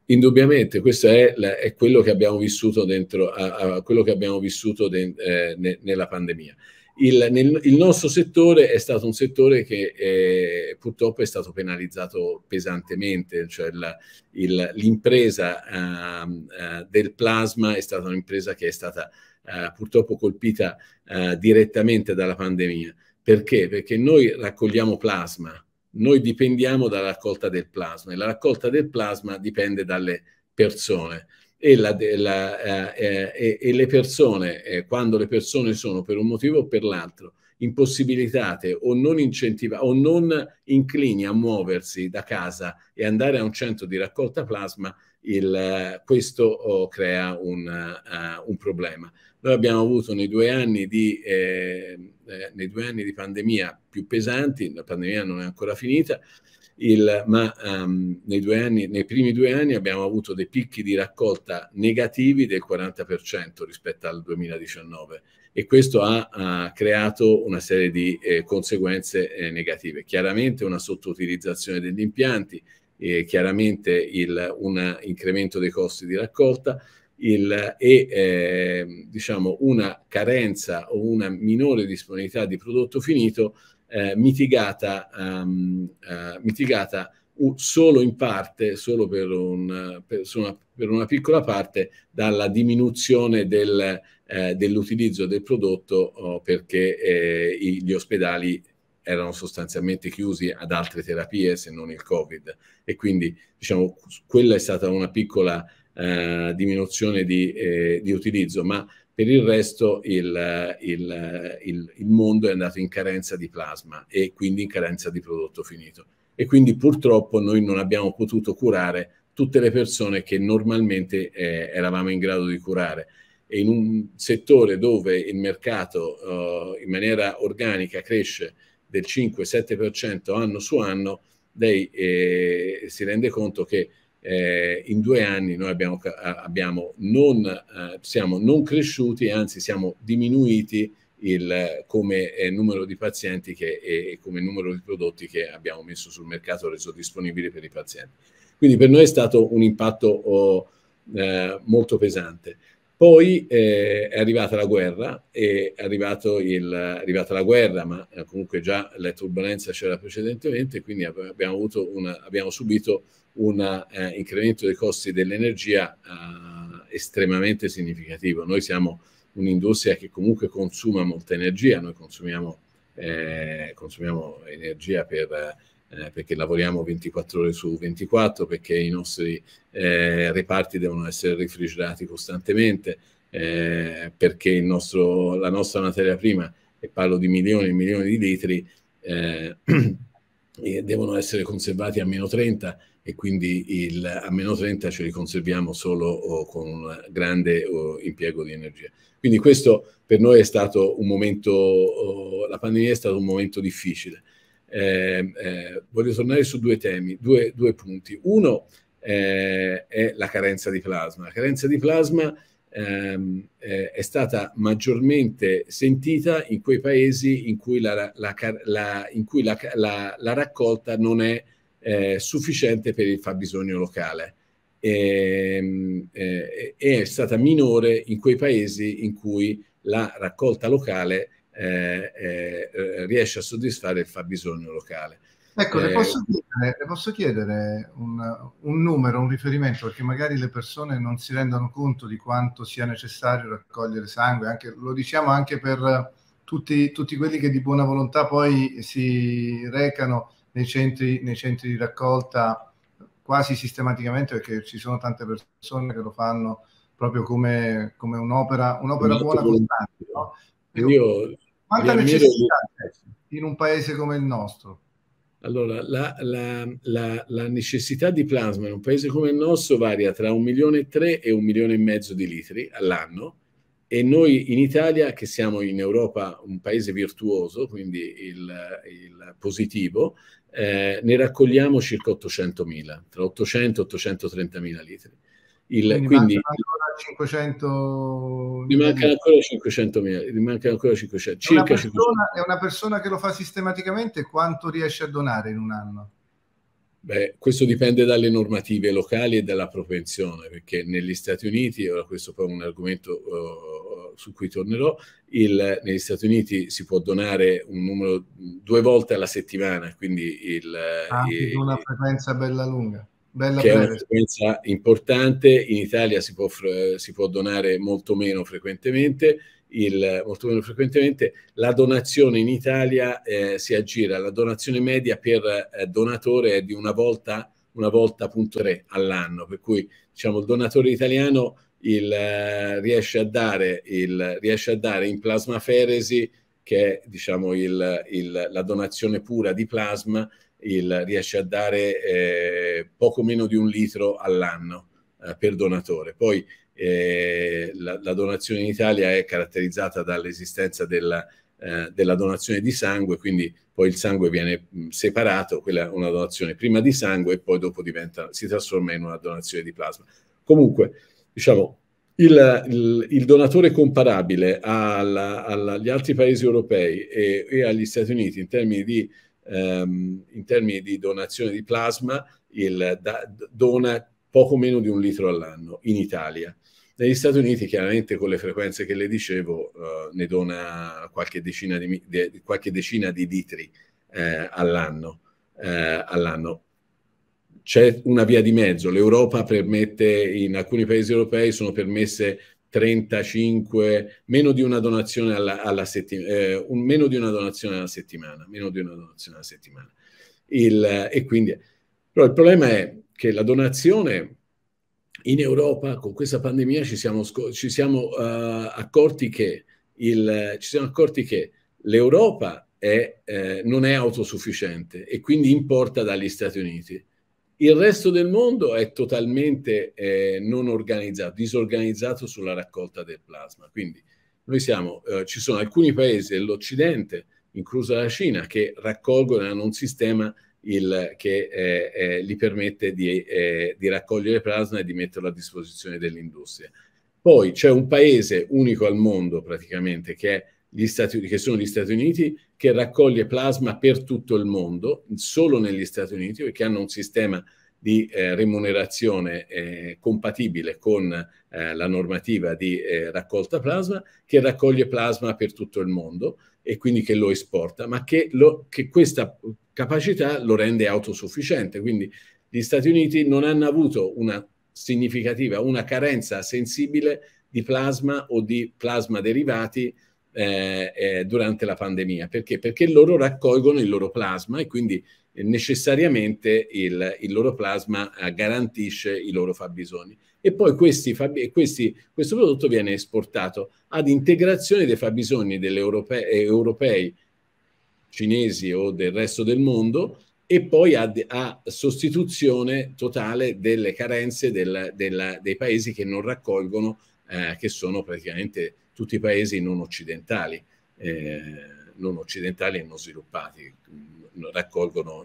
Speaker 2: Indubbiamente, questo è, è, quello che abbiamo vissuto, dentro, a, a che abbiamo vissuto de, eh, ne, nella pandemia. Il, nel, il, nostro settore è stato un settore che eh, purtroppo è stato penalizzato pesantemente, cioè la, il, l'impresa ehm, eh, del plasma è stata un'impresa che è stata eh, purtroppo colpita eh, direttamente dalla pandemia. Perché? Perché noi raccogliamo plasma, noi dipendiamo dalla raccolta del plasma e la raccolta del plasma dipende dalle persone. E, la, la, eh, eh, e, le persone, eh, quando le persone sono per un motivo o per l'altro impossibilitate o non incentivate o non inclini a muoversi da casa e andare a un centro di raccolta plasma, il, questo oh, crea un, uh, un, problema. Noi abbiamo avuto nei due, anni di, eh, eh, nei due anni di pandemia più pesanti, la pandemia non è ancora finita, il, ma um, nei, due anni, nei primi due anni abbiamo avuto dei picchi di raccolta negativi del 40% rispetto al 2019 e questo ha, ha creato una serie di eh, conseguenze eh, negative. Chiaramente una sottoutilizzazione degli impianti, eh, chiaramente il, un incremento dei costi di raccolta il, e ehm, diciamo una carenza o una minore disponibilità di prodotto finito eh, mitigata, um, mitigata solo in parte, solo per, un, per, una, per, una, piccola parte, dalla diminuzione del, eh, dell'utilizzo del prodotto oh, perché eh, gli ospedali erano sostanzialmente chiusi ad altre terapie se non il Covid e quindi diciamo quella è stata una piccola eh, diminuzione di, eh, di utilizzo, ma per il resto il, il, il, il, mondo è andato in carenza di plasma e quindi in carenza di prodotto finito. E quindi purtroppo noi non abbiamo potuto curare tutte le persone che normalmente eh, eravamo in grado di curare e in un settore dove il mercato uh, in maniera organica cresce del 5-7% anno su anno, lei eh, si rende conto che eh, in due anni noi abbiamo, abbiamo non, eh, siamo non cresciuti, anzi siamo diminuiti il, come eh, numero di pazienti che, e come numero di prodotti che abbiamo messo sul mercato, reso disponibili per i pazienti. Quindi per noi è stato un impatto oh, eh, molto pesante. Poi eh, è arrivata la guerra, è, il, arrivata la guerra, ma eh, comunque già la turbolenza c'era precedentemente, quindi abbiamo, una, abbiamo subito un eh, incremento dei costi dell'energia eh, estremamente significativo. Noi siamo un'industria che comunque consuma molta energia, noi consumiamo, eh, consumiamo energia per eh, perché lavoriamo 24 ore su 24, perché i nostri eh, reparti devono essere refrigerati costantemente, eh, perché nostro, la nostra materia prima, e parlo di milioni e milioni di litri, eh, [CLEARS THROAT] devono essere conservati a meno 30 e quindi il, a meno 30 ce li conserviamo solo oh, con un grande oh, impiego di energia. Quindi questo per noi è stato un momento, oh, la pandemia è stato un momento difficile, Ehm, eh, voglio tornare su due temi, due, due punti. Uno eh, è la carenza di plasma. La carenza di plasma ehm, eh, è stata maggiormente sentita in quei paesi in cui la, la, la, in cui la raccolta non è eh, sufficiente per il fabbisogno locale. Ehm, eh, e, è stata minore in quei paesi in cui la raccolta locale è eh, eh, eh, riesce a soddisfare il fabbisogno locale.
Speaker 1: Ecco, le eh, posso chiedere, le posso chiedere un, un, numero, un riferimento, perché magari le persone non si rendano conto di quanto sia necessario raccogliere sangue, anche, lo diciamo anche per tutti, tutti, quelli che di buona volontà poi si recano nei centri, nei centri di raccolta quasi sistematicamente, perché ci sono tante persone che lo fanno proprio come, come un'opera, un'opera buona costante. No? Io quanta necessità c'è in un paese come il nostro?
Speaker 2: Allora, la, la, la, la, necessità di plasma in un paese come il nostro varia tra un milione e tre e un milione e mezzo di litri all'anno e noi in Italia, che siamo in Europa un paese virtuoso, quindi il, il positivo, eh, ne raccogliamo circa 800.000, tra 800 e 830.000 litri. Il, quindi, quindi
Speaker 1: 500... Gli mancano ancora
Speaker 2: 500 mila, gli mancano ancora 500, circa una persona, 500.
Speaker 1: È una persona che lo fa sistematicamente, quanto riesce a donare in un anno?
Speaker 2: Beh, questo dipende dalle normative locali e dalla propensione, perché negli Stati Uniti, ora questo poi è un argomento uh, su cui tornerò, il, negli Stati Uniti si può donare un numero due volte alla settimana, quindi il... Ah, eh, il,
Speaker 1: una frequenza bella lunga. Bella che bella. è una
Speaker 2: frequenza importante, in Italia si può, si può donare molto meno frequentemente, il, molto meno frequentemente, la donazione in Italia eh, si aggira, la donazione media per eh, donatore è di una volta, una volta punto tre all'anno, per cui diciamo, il donatore italiano il, eh, riesce, a dare, il, riesce a dare in plasmaferesi, che è diciamo, il, la donazione pura di plasma, il, riesce a dare eh, poco meno di un litro all'anno eh, per donatore. Poi eh, la, la, donazione in Italia è caratterizzata dall'esistenza della, eh, della, donazione di sangue, quindi poi il sangue viene separato, quella è una donazione prima di sangue e poi dopo diventa, si trasforma in una donazione di plasma. Comunque, diciamo, il, il, il, donatore comparabile alla, alla, agli altri paesi europei e, e, agli Stati Uniti in termini di ehm, in termini di donazione di plasma, il, da, dona poco meno di un litro all'anno in Italia. Negli Stati Uniti, chiaramente con le frequenze che le dicevo, eh, ne dona qualche decina di, de, qualche decina di litri eh, all'anno, eh, all'anno. C'è una via di mezzo. L'Europa permette, in alcuni paesi europei sono permesse 35, meno di una donazione alla, alla settimana, eh, un, meno di una donazione alla settimana, meno di una donazione alla settimana. Il, e quindi, però il problema è che la donazione in Europa con questa pandemia ci siamo, ci siamo, uh, accorti, che il, ci siamo accorti che l'Europa è, eh, non è autosufficiente e quindi importa dagli Stati Uniti il resto del mondo è totalmente eh, non organizzato, disorganizzato sulla raccolta del plasma. Quindi noi siamo, eh, ci sono alcuni paesi dell'Occidente, inclusa la Cina, che raccolgono e hanno un sistema il, che eh, eh, gli permette di, eh, di, raccogliere plasma e di metterlo a disposizione dell'industria. Poi c'è un paese unico al mondo praticamente che è Stati, che sono gli Stati Uniti, che raccoglie plasma per tutto il mondo, solo negli Stati Uniti, perché hanno un sistema di eh, remunerazione eh, compatibile con eh, la normativa di eh, raccolta plasma, che raccoglie plasma per tutto il mondo e quindi che lo esporta, ma che, lo, che questa capacità lo rende autosufficiente. Quindi gli Stati Uniti non hanno avuto una significativa, una carenza sensibile di plasma o di plasma derivati eh, eh, durante la pandemia. Perché? Perché loro raccolgono il loro plasma e quindi eh, necessariamente il, il, loro plasma eh, garantisce i loro fabbisogni. E poi questi, questi, questo prodotto viene esportato ad integrazione dei fabbisogni degli europei, eh, europei, cinesi o del resto del mondo e poi a, a sostituzione totale delle carenze del, della, dei paesi che non raccolgono, eh, che sono praticamente tutti i paesi non occidentali, eh, non occidentali e non sviluppati, mm, raccolgono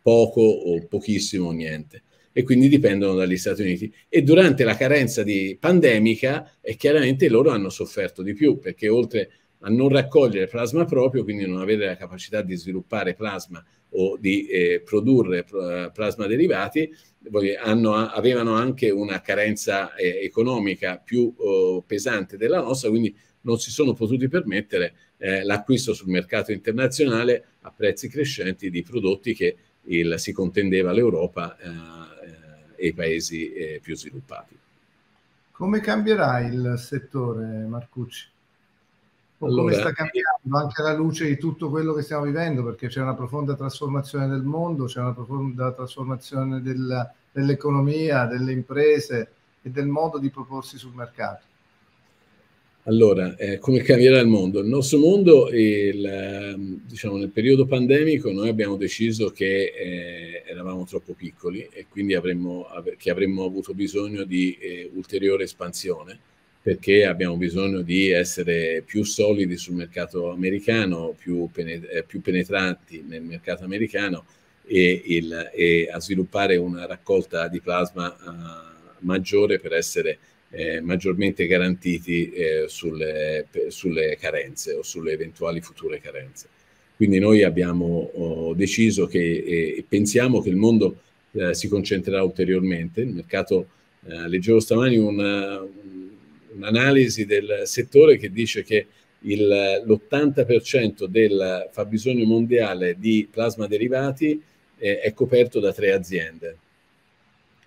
Speaker 2: poco o pochissimo niente e quindi dipendono dagli Stati Uniti. E durante la carenza di pandemica, eh, chiaramente loro hanno sofferto di più, perché oltre a non raccogliere plasma proprio, quindi non avere la capacità di sviluppare plasma o di eh, produrre plasma derivati, hanno, avevano anche una carenza eh, economica più eh, pesante della nostra, quindi non si sono potuti permettere eh, l'acquisto sul mercato internazionale a prezzi crescenti di prodotti che il, si contendeva l'Europa eh, eh, e i paesi più sviluppati.
Speaker 1: Come cambierà il settore, Marcucci? allora. come sta cambiando anche alla luce di tutto quello che stiamo vivendo, perché c'è una profonda trasformazione del mondo, c'è una profonda trasformazione del, dell'economia, delle imprese e del modo di proporsi sul mercato.
Speaker 2: Allora, eh, come cambierà il mondo? Il nostro mondo, il, ehm, diciamo, nel periodo pandemico noi abbiamo deciso che eh, eravamo troppo piccoli e quindi avremmo, av- avremmo avuto bisogno di eh, ulteriore espansione perché abbiamo bisogno di essere più solidi sul mercato americano, più, penet- eh, più penetranti nel mercato americano e, il, e, a sviluppare una raccolta di plasma uh, maggiore per essere eh, maggiormente garantiti eh, sulle, pe- sulle, carenze o sulle eventuali future carenze. Quindi noi abbiamo oh, deciso che eh, pensiamo che il mondo eh, si concentrerà ulteriormente, il mercato, leggevo stamani un un'analisi del settore che dice che il, l'80% del fabbisogno mondiale di plasma derivati eh, è coperto da tre aziende.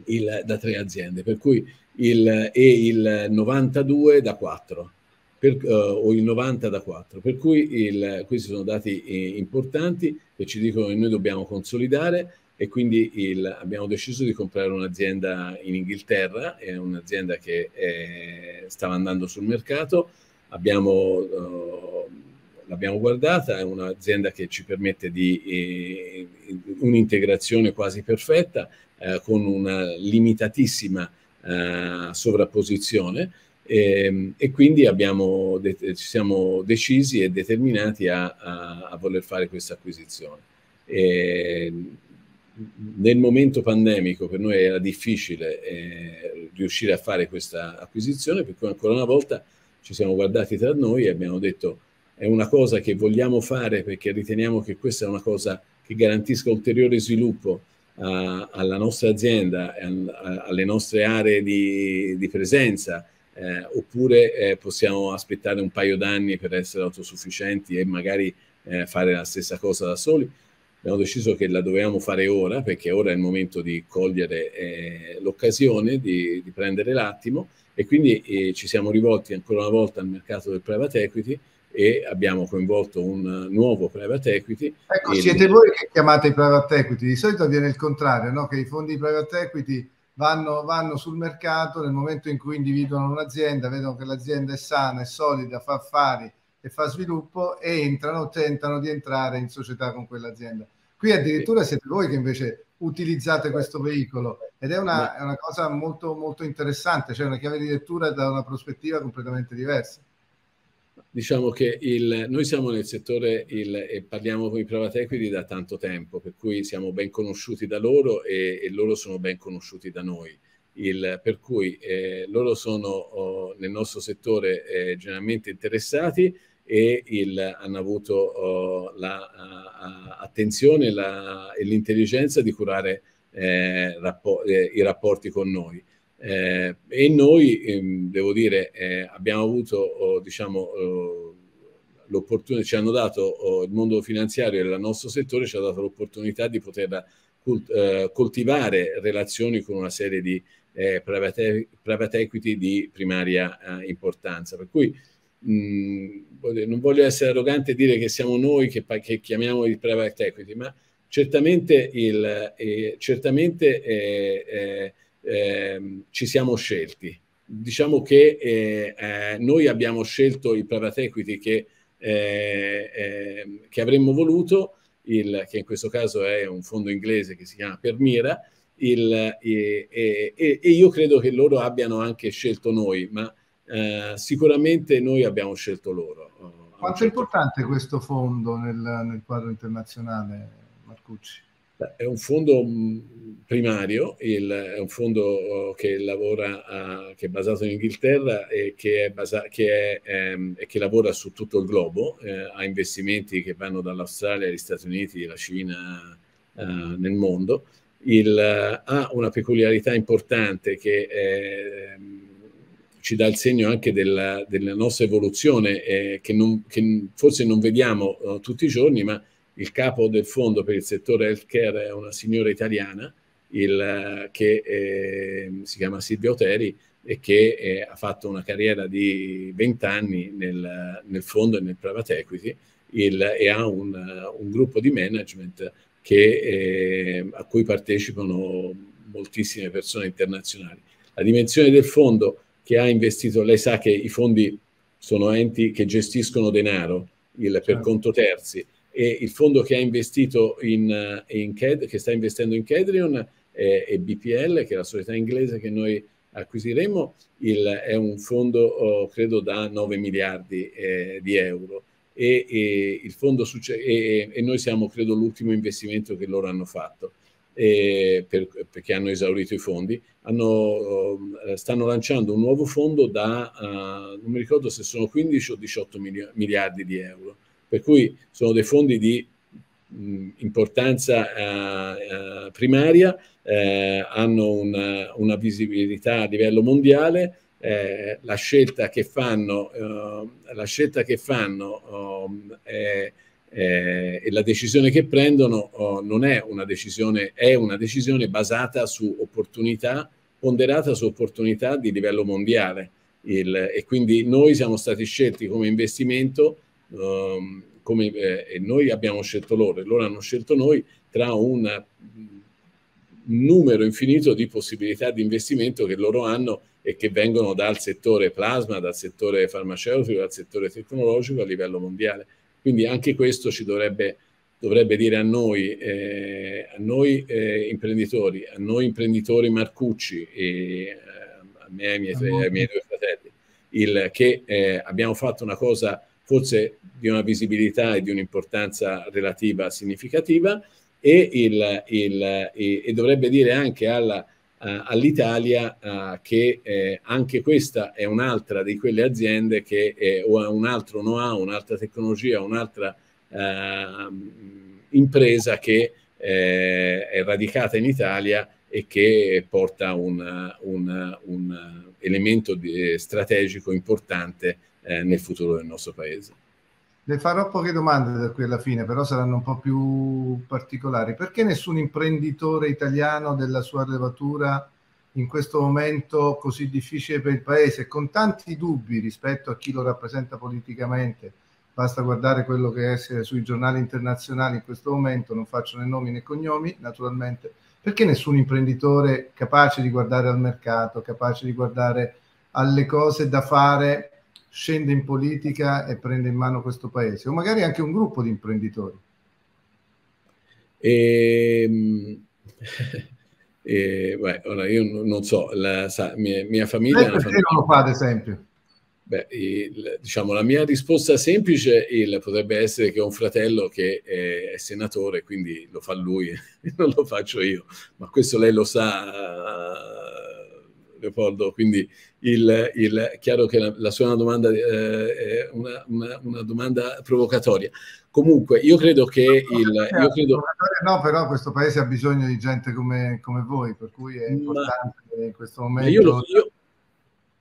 Speaker 2: Il, da tre aziende, per cui il, e il 92 da 4, per, uh, o il 90 da 4. Per cui il, questi sono dati eh, importanti che ci dicono che noi dobbiamo consolidare e quindi il, abbiamo deciso di comprare un'azienda in Inghilterra, è un'azienda che è, eh, stava andando sul mercato, abbiamo, uh, l'abbiamo guardata, è un'azienda che ci permette di eh, un'integrazione quasi perfetta eh, con una limitatissima eh, sovrapposizione e, ehm, e quindi abbiamo, de- ci siamo decisi e determinati a, a, a voler fare questa acquisizione. E, ehm, nel momento pandemico per noi era difficile eh, riuscire a fare questa acquisizione, per cui ancora una volta ci siamo guardati tra noi e abbiamo detto è una cosa che vogliamo fare perché riteniamo che questa è una cosa che garantisca ulteriore sviluppo a, alla nostra azienda, a, a, alle nostre aree di, di presenza, eh, oppure eh, possiamo aspettare un paio d'anni per essere autosufficienti e magari eh, fare la stessa cosa da soli abbiamo deciso che la dovevamo fare ora, perché ora è il momento di cogliere eh, l'occasione, di, di, prendere l'attimo, e quindi eh, ci siamo rivolti ancora una volta al mercato del private equity e abbiamo coinvolto un nuovo private equity. Ecco, siete voi
Speaker 1: che chiamate private equity, di solito avviene il contrario, no? che i fondi private equity vanno, vanno sul mercato nel momento in cui individuano un'azienda, vedono che l'azienda è sana, è solida, fa affari e fa sviluppo e entrano, tentano di entrare in società con quell'azienda Qui addirittura siete voi che invece utilizzate questo veicolo ed è una, è una cosa molto, molto interessante, cioè una chiave di lettura da una prospettiva completamente diversa
Speaker 2: diciamo che il, noi siamo nel settore il, e parliamo con i private equity da tanto tempo, per cui siamo ben conosciuti da loro e, e loro sono ben conosciuti da noi. Il, per cui eh, loro sono oh, nel nostro settore eh, generalmente interessati e il, hanno avuto uh, oh, l'attenzione la, uh, e l'intelligenza di curare eh, rappo eh, i rapporti con noi. Eh, e noi, ehm, devo dire, eh, abbiamo avuto, oh, diciamo, oh, l'opportunità, ci hanno dato, oh, il mondo finanziario e il nostro settore ci ha dato l'opportunità di poter cult eh, coltivare relazioni con una serie di eh, private, private equity di primaria importanza. Per cui mh, mm, non voglio essere arrogante e dire che siamo noi che, che chiamiamo il private equity, ma certamente, il, eh, certamente eh, eh, ehm, ci siamo scelti. Diciamo che eh, eh, noi abbiamo scelto il private equity che, eh, ehm, che avremmo voluto, il, che in questo caso è un fondo inglese che si chiama Permira, il, e, e, e, io credo che loro abbiano anche scelto noi, ma eh, sicuramente noi abbiamo scelto loro.
Speaker 1: Eh, Quanto certo è importante punto. questo fondo nel, nel, quadro internazionale, Marcucci?
Speaker 2: È un fondo mm, primario, il, è un fondo oh, che lavora, a, che è basato in Inghilterra e che, è basa, che, è, ehm, e che lavora su tutto il globo, eh, ha investimenti che vanno dall'Australia agli Stati Uniti, la Cina, eh, nel mondo. Il, ha una peculiarità importante che... È, ehm, ci dà il segno anche della, della nostra evoluzione eh, che, non, che, forse non vediamo eh, tutti i giorni, ma il capo del fondo per il settore healthcare è una signora italiana il, che eh, si chiama Silvia Oteri e che eh, ha fatto una carriera di 20 anni nel, nel fondo e nel private equity il, e ha un, un, gruppo di management che, eh, a cui partecipano moltissime persone internazionali. La dimensione del fondo che ha investito, lei sa che i fondi sono enti che gestiscono denaro il, certo. per conto terzi e il fondo che ha investito in, in CAD, che sta investendo in Cadrion e BPL, che è la società inglese che noi acquisiremo, il, è un fondo oh, credo da 9 miliardi eh, di euro e, il e, e, noi siamo credo l'ultimo investimento che loro hanno fatto per, perché hanno esaurito i fondi, hanno, eh, stanno lanciando un nuovo fondo da, uh, non mi ricordo se sono 15 o 18 miliardi di euro, per cui sono dei fondi di mh, importanza uh, uh, primaria, hanno una, una visibilità a livello mondiale, eh, la scelta che fanno, eh, la scelta che fanno eh, eh, e la decisione che prendono oh, non è una decisione, è una decisione basata su opportunità, ponderata su opportunità di livello mondiale. Il, e quindi noi siamo stati scelti come investimento um, come, eh, e noi abbiamo scelto loro e loro hanno scelto noi tra un mm, numero infinito di possibilità di investimento che loro hanno e che vengono dal settore plasma, dal settore farmaceutico, dal settore tecnologico a livello mondiale. Quindi anche questo ci dovrebbe, dovrebbe dire a noi, eh, a noi eh, imprenditori, a noi imprenditori Marcucci, e, eh, a me e ai miei, tre, ai miei due fratelli, il, che eh, abbiamo fatto una cosa forse di una visibilità e di un'importanza relativa significativa e, il, il, e, e dovrebbe dire anche alla eh, all'Italia eh, che eh, anche questa è un'altra di quelle aziende che ha un altro know-how, un'altra tecnologia, un'altra ehm, impresa che è radicata in Italia e che porta un, un, un elemento strategico importante nel futuro del nostro paese.
Speaker 1: Le farò poche domande da qui alla fine, però saranno un po' più particolari. Perché nessun imprenditore italiano della sua levatura in questo momento così difficile per il Paese, con tanti dubbi rispetto a chi lo rappresenta politicamente? Basta guardare quello che è sui giornali internazionali in questo momento, non faccio né nomi né cognomi, naturalmente. Perché nessun imprenditore capace di guardare al mercato, capace di guardare alle cose da fare scende in politica e prende in mano questo paese o magari anche un gruppo di imprenditori?
Speaker 2: E, ehm, [LAUGHS] e, eh, beh, ora io non so, la sa, mia, mia, famiglia... Ma eh, perché famiglia... non
Speaker 1: lo fa ad esempio?
Speaker 2: Beh, il, diciamo, la mia risposta semplice il, potrebbe essere che ho un fratello che è, è senatore, quindi lo fa lui, [LAUGHS] non lo faccio io, ma questo lei lo sa Leopoldo, quindi il, il, chiaro che la, la sua domanda eh, è una, una, una, domanda provocatoria. Comunque, io credo che il... Io credo...
Speaker 1: No, però questo paese ha bisogno di gente come, come voi, per cui è importante ma, in questo momento... Io lo, io,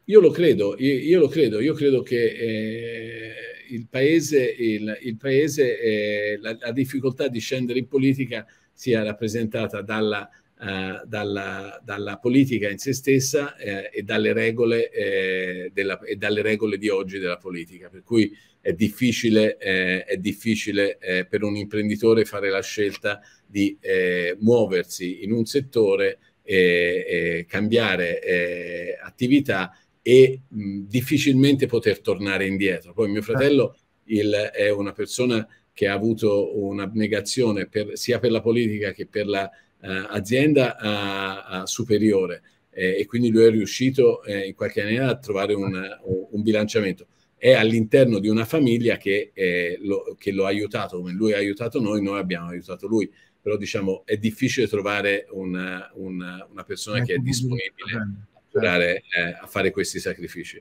Speaker 2: io lo, credo, io, io, lo credo, io credo che... Eh, il paese, il, il paese eh, la, la difficoltà di scendere in politica sia rappresentata dalla, eh, dalla, dalla, politica in se stessa eh, e, dalle regole, eh, della, e, dalle regole, di oggi della politica. Per cui è difficile, eh, è difficile eh, per un imprenditore fare la scelta di eh, muoversi in un settore, cambiare attività e mh, difficilmente poter tornare indietro. Poi mio fratello il, è una persona che ha avuto un'abnegazione sia per la politica che per la eh, azienda superiore e quindi lui è riuscito eh, in qualche maniera a trovare un, un bilanciamento è all'interno di una famiglia che, eh, lo, che, lo, ha aiutato, come lui ha aiutato noi, noi abbiamo aiutato lui. Però diciamo è difficile trovare una, una, una persona che è disponibile a, curare, certo. eh, a, fare questi sacrifici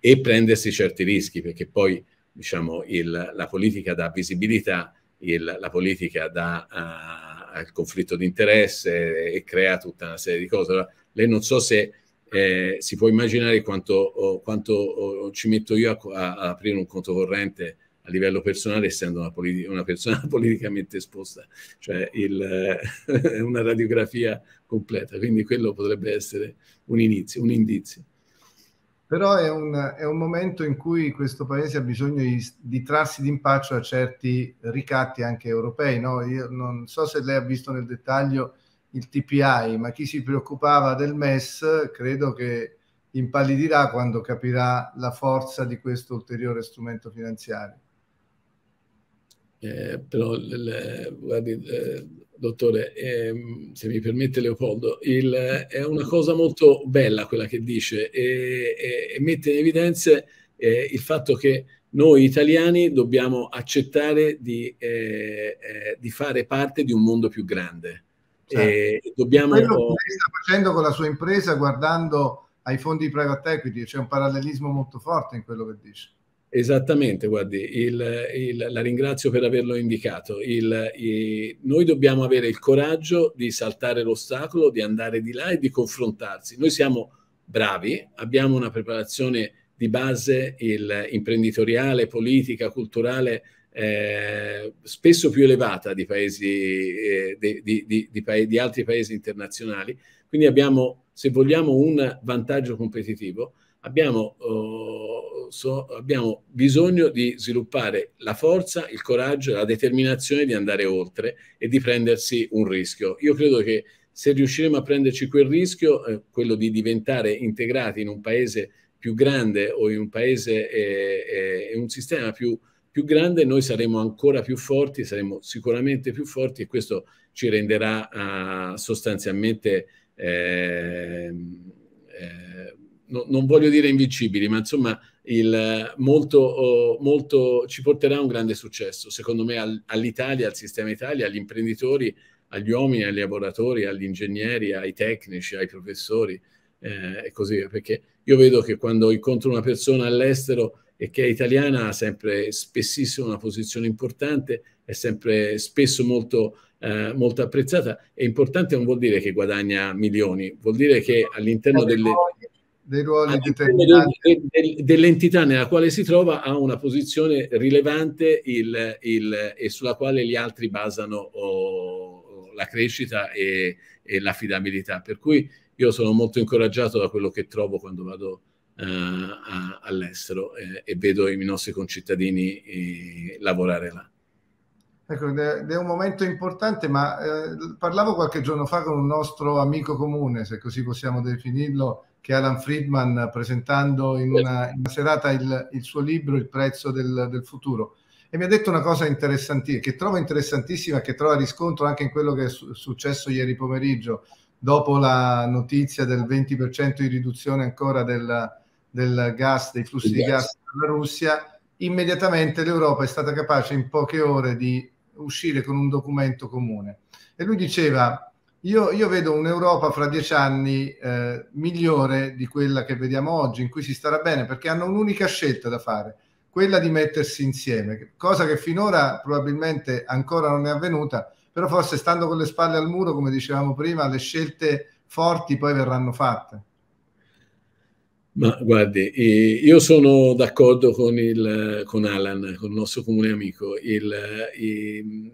Speaker 2: e prendersi certi rischi, perché poi diciamo, il, la politica dà visibilità, il, la politica dà... Uh, il conflitto di interesse e crea tutta una serie di cose. Allora, lei non so se eh, si può immaginare quanto, oh, quanto oh, ci metto io a, a, aprire un conto corrente a livello personale, essendo una, politi una persona [LAUGHS] politicamente esposta, cioè il, eh, [LAUGHS] una radiografia completa. Quindi quello potrebbe essere un inizio, un
Speaker 1: indizio però è un, è un, momento in cui questo paese ha bisogno di, di trarsi d'impaccio a certi ricatti anche europei. No? Io non so se lei ha visto nel dettaglio il TPI, ma chi si preoccupava del MES credo che impallidirà quando capirà la forza di questo ulteriore strumento finanziario.
Speaker 2: Eh, però, il, guardi, eh, dottore, ehm, se mi permette Leopoldo, il, è una cosa molto bella quella che dice e, e, e mette in evidenza eh, il fatto che noi italiani dobbiamo accettare di, eh, eh, di fare parte di un mondo più grande. Certo. dobbiamo... Quello che
Speaker 1: sta facendo con la sua impresa guardando ai fondi private equity, c'è un parallelismo molto forte in quello che dice.
Speaker 2: Esattamente, guardi, il, il, la ringrazio per averlo indicato. Il, i, noi dobbiamo avere il coraggio di saltare l'ostacolo, di andare di là e di confrontarsi. Noi siamo bravi, abbiamo una preparazione di base imprenditoriale, politica, culturale, eh, spesso più elevata di, paesi, eh, di, di, pa di altri paesi internazionali. Quindi abbiamo, se vogliamo, un vantaggio competitivo. Abbiamo... Oh, so, abbiamo bisogno di sviluppare la forza, il coraggio, la determinazione di andare oltre e di prendersi un rischio. Io credo che se riusciremo a prenderci quel rischio, eh, quello di diventare integrati in un paese più grande o in un paese e eh, eh, un sistema più, più grande, noi saremo ancora più forti, saremo sicuramente più forti e questo ci renderà ah, sostanzialmente... Ehm, eh, eh, non voglio dire invincibili, ma insomma il, molto, molto, ci porterà un grande successo, secondo me, all'Italia, al sistema Italia, agli imprenditori, agli uomini, ai lavoratori, agli ingegneri, ai tecnici, ai professori eh, e così via. Perché io vedo che quando incontro una persona all'estero e che è italiana ha sempre spessissimo una posizione importante, è sempre spesso molto, eh, molto apprezzata e importante non vuol dire che guadagna milioni, vuol dire che all'interno delle
Speaker 1: dei ruoli ah, determinati.
Speaker 2: dell'entità nella quale si trova ha una posizione rilevante il, il, e sulla quale gli altri basano oh, la crescita e, e, l'affidabilità. Per cui io sono molto incoraggiato da quello che trovo quando vado eh, a, all'estero eh, e vedo i nostri concittadini eh, lavorare là.
Speaker 1: Ecco, è un momento importante, ma eh, parlavo qualche giorno fa con un nostro amico comune, se così possiamo definirlo, che è Alan Friedman, presentando in una, in una serata il, il, suo libro Il prezzo del, del, futuro. E mi ha detto una cosa interessantissima, che trovo interessantissima, che trova riscontro anche in quello che è su successo ieri pomeriggio, dopo la notizia del 20% di riduzione ancora del, del gas, dei flussi Il di gas dalla Russia immediatamente l'Europa è stata capace in poche ore di uscire con un documento comune. E lui diceva, io, io vedo un'Europa fra dieci anni eh, migliore di quella che vediamo oggi, in cui si starà bene, perché hanno un'unica scelta da fare, quella di mettersi insieme, cosa che finora probabilmente ancora non è avvenuta, però forse stando con le spalle al muro, come dicevamo prima, le scelte forti poi verranno fatte.
Speaker 2: Ma guardi, io sono d'accordo con, il, con Alan, con il nostro comune amico. Il, il,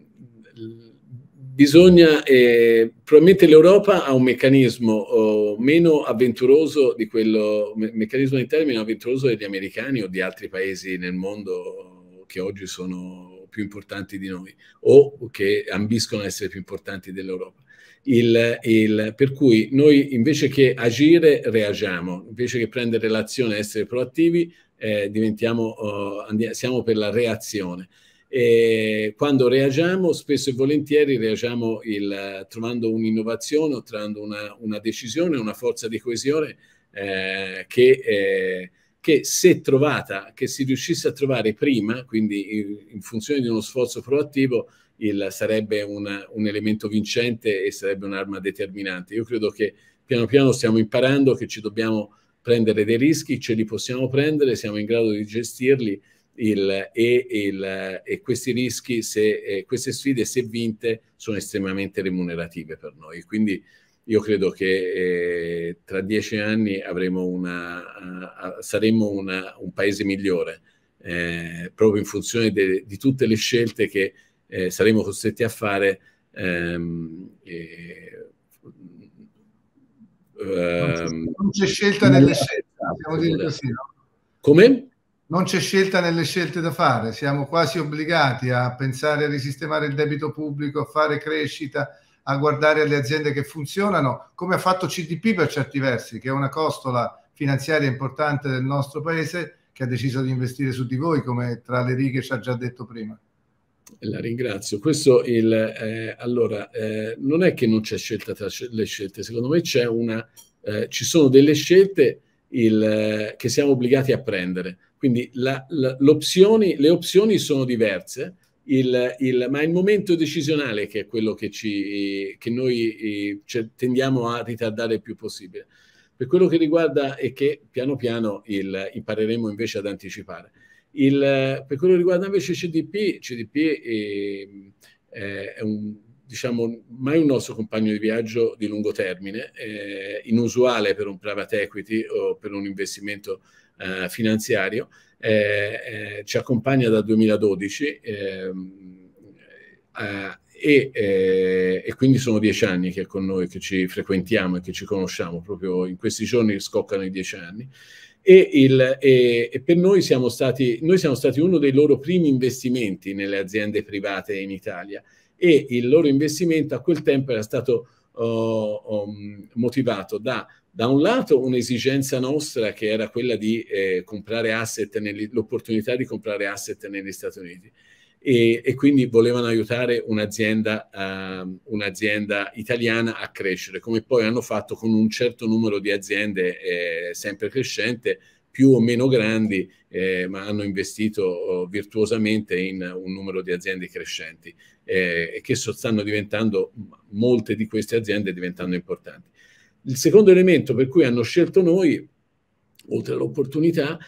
Speaker 2: il, bisogna, eh, probabilmente l'Europa ha un meccanismo oh, meno avventuroso di quello, me, meccanismo di termine avventuroso degli americani o di altri paesi nel mondo che oggi sono più importanti di noi o che ambiscono a essere più importanti dell'Europa. Il, il, per cui noi invece che agire reagiamo, invece che prendere l'azione e essere proattivi, eh, oh, andiamo, siamo per la reazione. E quando reagiamo, spesso e volentieri reagiamo il, trovando un'innovazione trovando una, una, decisione, una forza di coesione eh, che eh, che se trovata, che si riuscisse a trovare prima, quindi in funzione di uno sforzo proattivo, il, sarebbe una, un elemento vincente e sarebbe un'arma determinante. Io credo che piano piano stiamo imparando che ci dobbiamo prendere dei rischi, ce li possiamo prendere, siamo in grado di gestirli il, e, il, e, questi rischi, se, eh, queste sfide, se vinte, sono estremamente remunerative per noi. Quindi io credo che eh, tra dieci anni una, uh, saremo una, un paese migliore, eh, proprio in funzione de, di tutte le scelte che eh, saremo costretti a fare. Ehm, ehm non
Speaker 1: c'è scelta nelle scelte, dire così. No? Come? Non c'è scelta nelle scelte da fare, siamo quasi obbligati a pensare a risistemare il debito pubblico, a fare crescita, a guardare alle aziende che funzionano, come ha fatto CDP per certi versi, che è una costola finanziaria importante del nostro paese che ha deciso di investire su di voi, come tra le righe ci ha già detto prima.
Speaker 2: La ringrazio. Questo il, eh, allora, eh, non è che non c'è scelta tra le scelte, secondo me c'è una, eh, ci sono delle scelte il, eh, che siamo obbligati a prendere. Quindi la, la, le opzioni sono diverse, il, il, ma il momento decisionale che è quello che, ci, che noi eh, cioè, tendiamo a ritardare il più possibile. Per quello che riguarda e che piano piano il, impareremo invece ad anticipare. Il, per quello che riguarda invece CDP, CDP ehm, è, è un, diciamo, mai un nostro compagno di viaggio di lungo termine, eh, inusuale per un private equity o per un investimento eh, finanziario, eh, eh, ci accompagna dal 2012 ehm, eh, e, eh, e, quindi sono dieci anni che è con noi, che ci frequentiamo e che ci conosciamo, proprio in questi giorni scoccano i dieci anni. E, il, e, e, per noi siamo, stati, noi siamo stati uno dei loro primi investimenti nelle aziende private in Italia e il loro investimento a quel tempo era stato uh, um, motivato da da un lato un'esigenza nostra che era quella di eh, comprare asset, negli, l'opportunità di comprare asset negli Stati Uniti e, e quindi volevano aiutare un'azienda, uh, un'azienda, italiana a crescere, come poi hanno fatto con un certo numero di aziende eh, sempre crescente, più o meno grandi, eh, ma hanno investito oh, virtuosamente in un numero di aziende crescenti eh, e che so, stanno diventando, molte di queste aziende diventando importanti. Il secondo elemento per cui hanno scelto noi, oltre all'opportunità,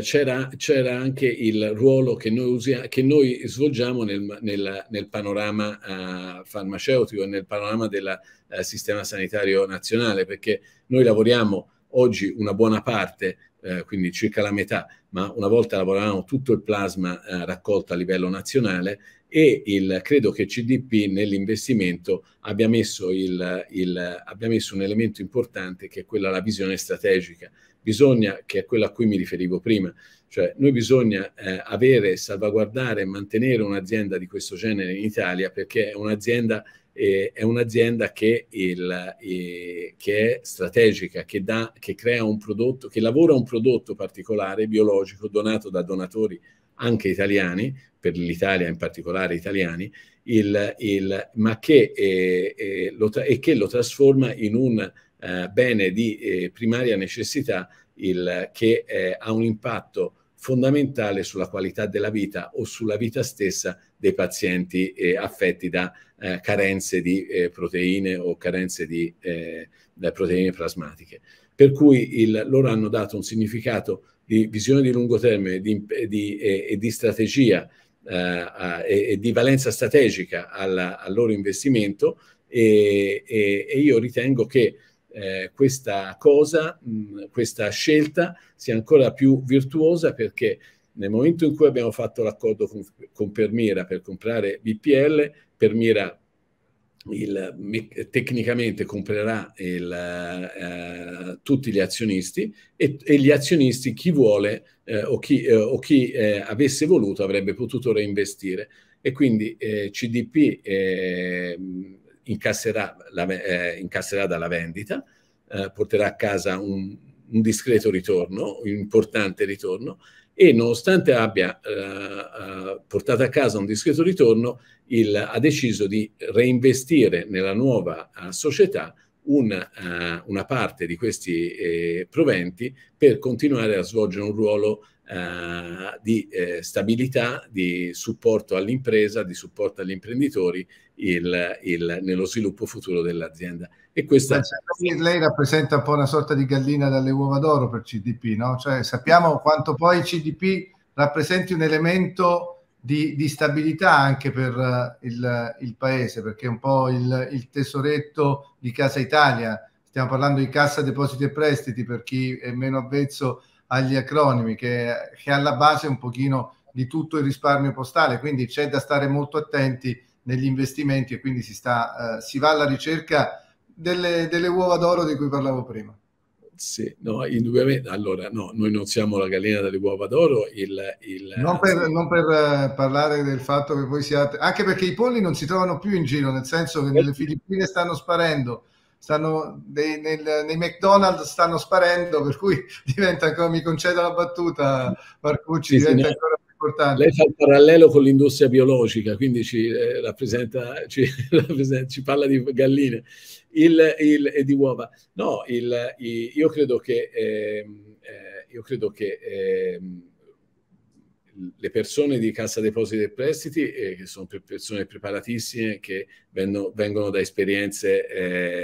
Speaker 2: c'era, anche il ruolo che noi, usia, che noi svolgiamo nel, nel, nel panorama uh, farmaceutico e nel panorama del uh, sistema sanitario nazionale, perché noi lavoriamo oggi una buona parte, eh, quindi circa la metà ma una volta lavoravamo tutto il plasma eh, raccolto a livello nazionale e il, credo che CDP nell'investimento abbia, abbia messo un elemento importante che è quella la visione strategica bisogna, che è quella a cui mi riferivo prima, cioè noi bisogna eh, avere, salvaguardare e mantenere un'azienda di questo genere in Italia perché è un'azienda eh, è un'azienda che, il, eh, che è strategica, che, dà, che crea un prodotto, che lavora un prodotto particolare biologico donato da donatori anche italiani, per l'Italia in particolare italiani, il, il, ma che, eh, eh, lo tra- e che lo trasforma in un eh, bene di eh, primaria necessità il, che eh, ha un impatto fondamentale sulla qualità della vita o sulla vita stessa dei pazienti eh, affetti da eh, carenze di eh, proteine o carenze di eh, proteine plasmatiche. Per cui il, loro hanno dato un significato di visione di lungo termine di, di, e di strategia eh, a, e, di valenza strategica alla, al loro investimento e, e, e io ritengo che eh, questa cosa, mh, questa scelta sia ancora più virtuosa perché nel momento in cui abbiamo fatto l'accordo con, con Permira per comprare BPL, Permira il, tecnicamente comprerà il, eh, tutti gli azionisti e, e, gli azionisti chi vuole eh, o chi, eh, o chi eh, avesse voluto avrebbe potuto reinvestire e quindi eh, CDP ehm, incasserà, la, eh, incasserà, dalla vendita, porterà a casa un, un discreto ritorno, un importante ritorno e nonostante abbia eh, eh, portato a casa un discreto ritorno, il, ha deciso di reinvestire nella nuova eh, società una, eh, una parte di questi eh, proventi per continuare a svolgere un ruolo eh, di eh, stabilità, di supporto all'impresa, di supporto agli imprenditori il, il, nello sviluppo futuro dell'azienda. E questa...
Speaker 1: Lei, rappresenta un po' una sorta di gallina dalle uova d'oro per CDP, no? Cioè sappiamo quanto poi CDP rappresenti un elemento di, di stabilità anche per uh, il, il, paese, perché è un po' il, il tesoretto di Casa Italia. Stiamo parlando di Cassa Depositi e Prestiti per chi è meno avvezzo agli acronimi, che, che è alla base un pochino di tutto il risparmio postale, quindi c'è da stare molto attenti negli investimenti e quindi si, sta, uh, si va alla ricerca delle, delle uova d'oro di cui parlavo prima.
Speaker 2: Sì, no, indubbiamente. Allora, no, noi non siamo la gallina delle uova d'oro. Il, il...
Speaker 1: Non, per, non, per, eh, parlare del fatto che voi siate, anche perché i polli non si trovano più in giro, nel senso che nelle Filippine stanno sparendo, stanno dei, nel, nei McDonald's stanno sparendo, per cui [LAUGHS] diventa, mi conceda la battuta, Marcucci, sì, diventa signor. ancora importante. Lei fa il parallelo
Speaker 2: con l'industria biologica, quindi ci, eh, rappresenta, ci, [LAUGHS] ci, parla di galline il, il, e di uova. No, il, io credo che, ehm, eh, io credo che eh, le persone di Cassa Depositi e Prestiti, eh, che sono persone preparatissime, che vengono, vengono da esperienze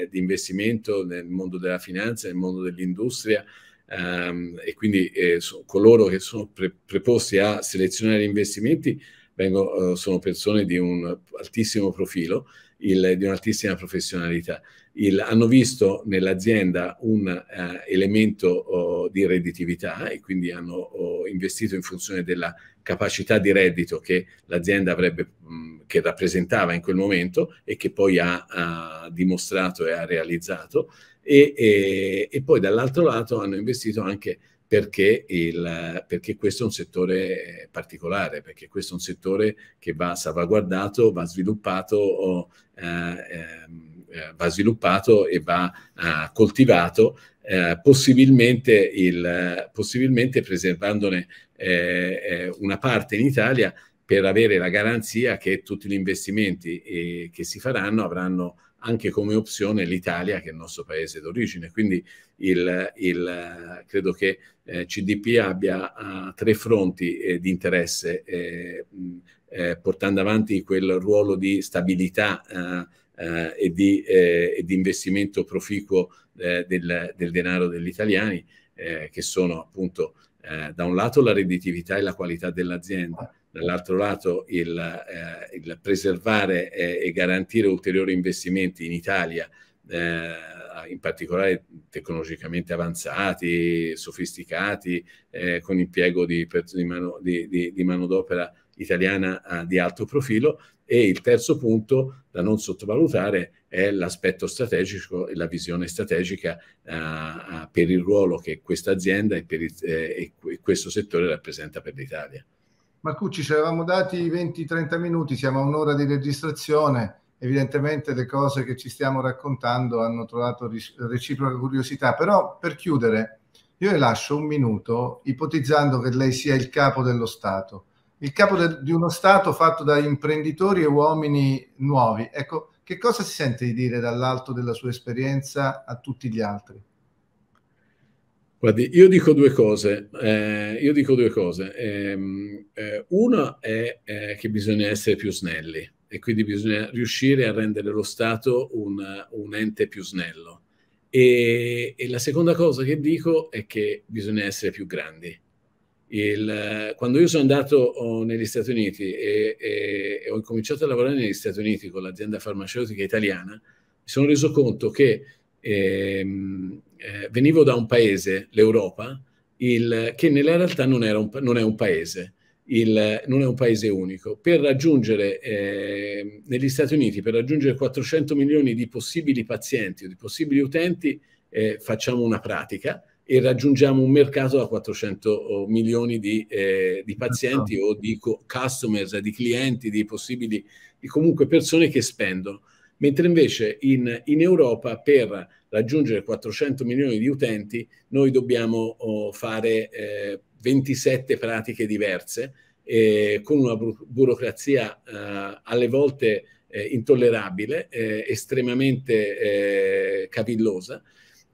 Speaker 2: eh, di investimento nel mondo della finanza, nel mondo dell'industria, ehm, e quindi eh, so, coloro che sono pre- preposti a selezionare gli investimenti vengono, eh, sono persone di un altissimo profilo, il, di un'altissima professionalità. Il, hanno visto nell'azienda un eh, elemento oh, di redditività e quindi hanno oh, investito in funzione della capacità di reddito che l'azienda avrebbe, mh, mm, che rappresentava in quel momento e che poi ha, ha dimostrato e ha realizzato e, e, e poi dall'altro lato hanno investito anche perché, il, perché, questo è un settore eh, particolare, perché questo è un settore che va salvaguardato, va sviluppato, eh, ehm, eh, va sviluppato e va eh, coltivato, eh, possibilmente, il, possibilmente, preservandone eh, una parte in Italia per avere la garanzia che tutti gli investimenti che si faranno avranno anche come opzione l'Italia che è il nostro paese d'origine. Quindi il, il, credo che eh, CDP abbia uh, tre fronti eh, di interesse, eh, eh, portando avanti quel ruolo di stabilità ah, ah, eh, e, di, investimento proficuo eh, del, del, denaro degli italiani, che sono appunto da un lato la redditività e la qualità dell'azienda dall'altro lato il, eh, il preservare eh, e garantire ulteriori investimenti in Italia, eh, in particolare tecnologicamente avanzati, sofisticati, eh, con impiego di, di, mano, di, di manodopera italiana eh, di alto profilo. E il terzo punto da non sottovalutare è l'aspetto strategico e la visione strategica eh, per il ruolo che questa azienda e, il, e questo settore rappresenta per l'Italia.
Speaker 1: Marcucci, ci eravamo dati 20-30 minuti, siamo a un'ora di registrazione, evidentemente le cose che ci stiamo raccontando hanno trovato reciproca curiosità, però per chiudere io le lascio un minuto ipotizzando che lei sia il capo dello Stato, il capo de- di uno Stato fatto da imprenditori e uomini nuovi. Ecco, che cosa si sente di dire dall'alto della sua esperienza a tutti gli altri?
Speaker 2: Guardi, io dico due cose. Eh, dico due cose. Ehm, eh, una è eh, che bisogna essere più snelli e quindi bisogna riuscire a rendere lo Stato un, un ente più snello. E, e, la seconda cosa che dico è che bisogna essere più grandi. Il, quando io sono andato oh, negli Stati Uniti e, e, e ho cominciato a lavorare negli Stati Uniti con l'azienda farmaceutica italiana, mi sono reso conto che ehm, eh, venivo da un paese, l'Europa, il, che nella realtà non, un, non è un paese, il, non è un paese unico. Per raggiungere eh, negli Stati Uniti, per raggiungere 400 milioni di possibili pazienti o di possibili utenti, eh, facciamo una pratica e raggiungiamo un mercato da 400 milioni di, eh, di pazienti o di co- customers, di clienti, di possibili, di comunque persone che spendono. Mentre invece in, in Europa per raggiungere 400 milioni di utenti, noi dobbiamo oh, fare eh, 27 pratiche diverse eh, con una bu burocrazia eh, alle volte eh, intollerabile, eh, estremamente eh, cavillosa.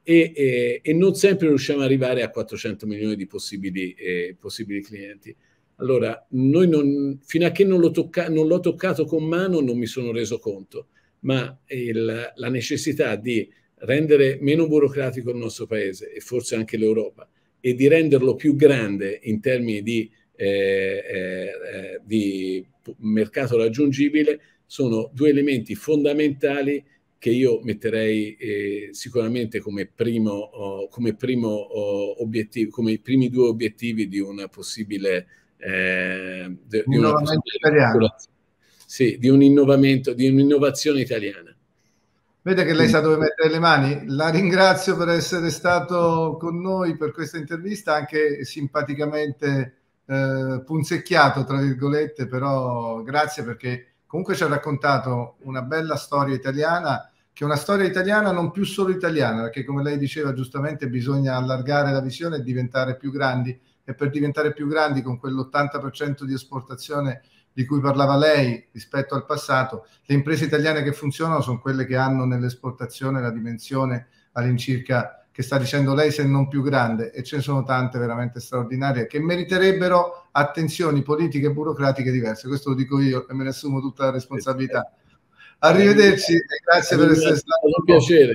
Speaker 2: E, e, e, non sempre riusciamo ad arrivare a 400 milioni di possibili, possibili clienti. Allora, non, fino a che non l'ho, tocca toccato con mano non mi sono reso conto, ma il, la necessità di rendere meno burocratico il nostro paese e forse anche l'Europa e di renderlo più grande in termini di, eh, eh, eh di mercato raggiungibile sono due elementi fondamentali che io metterei eh, sicuramente come primo, oh, come primo oh, obiettivo, come i primi due obiettivi di una possibile, eh, di, di, una possibile sì, di un innovamento, di un'innovazione italiana.
Speaker 1: Vede che lei sa dove mettere le mani. La ringrazio per essere stato con noi per questa intervista, anche simpaticamente eh, punzecchiato, tra virgolette, però grazie perché comunque ci ha raccontato una bella storia italiana, che è una storia italiana non più solo italiana, perché come lei diceva giustamente bisogna allargare la visione e diventare più grandi e per diventare più grandi con quell'80% di esportazione di cui parlava lei rispetto al passato, le imprese italiane che funzionano sono quelle che hanno nell'esportazione la dimensione all'incirca che sta dicendo lei se non più grande e ce ne sono tante veramente straordinarie che meriterebbero attenzioni politiche e burocratiche diverse. Questo lo dico io e me ne assumo tutta la responsabilità. Eh, eh. Arrivederci e grazie per essere stato. Un piacere.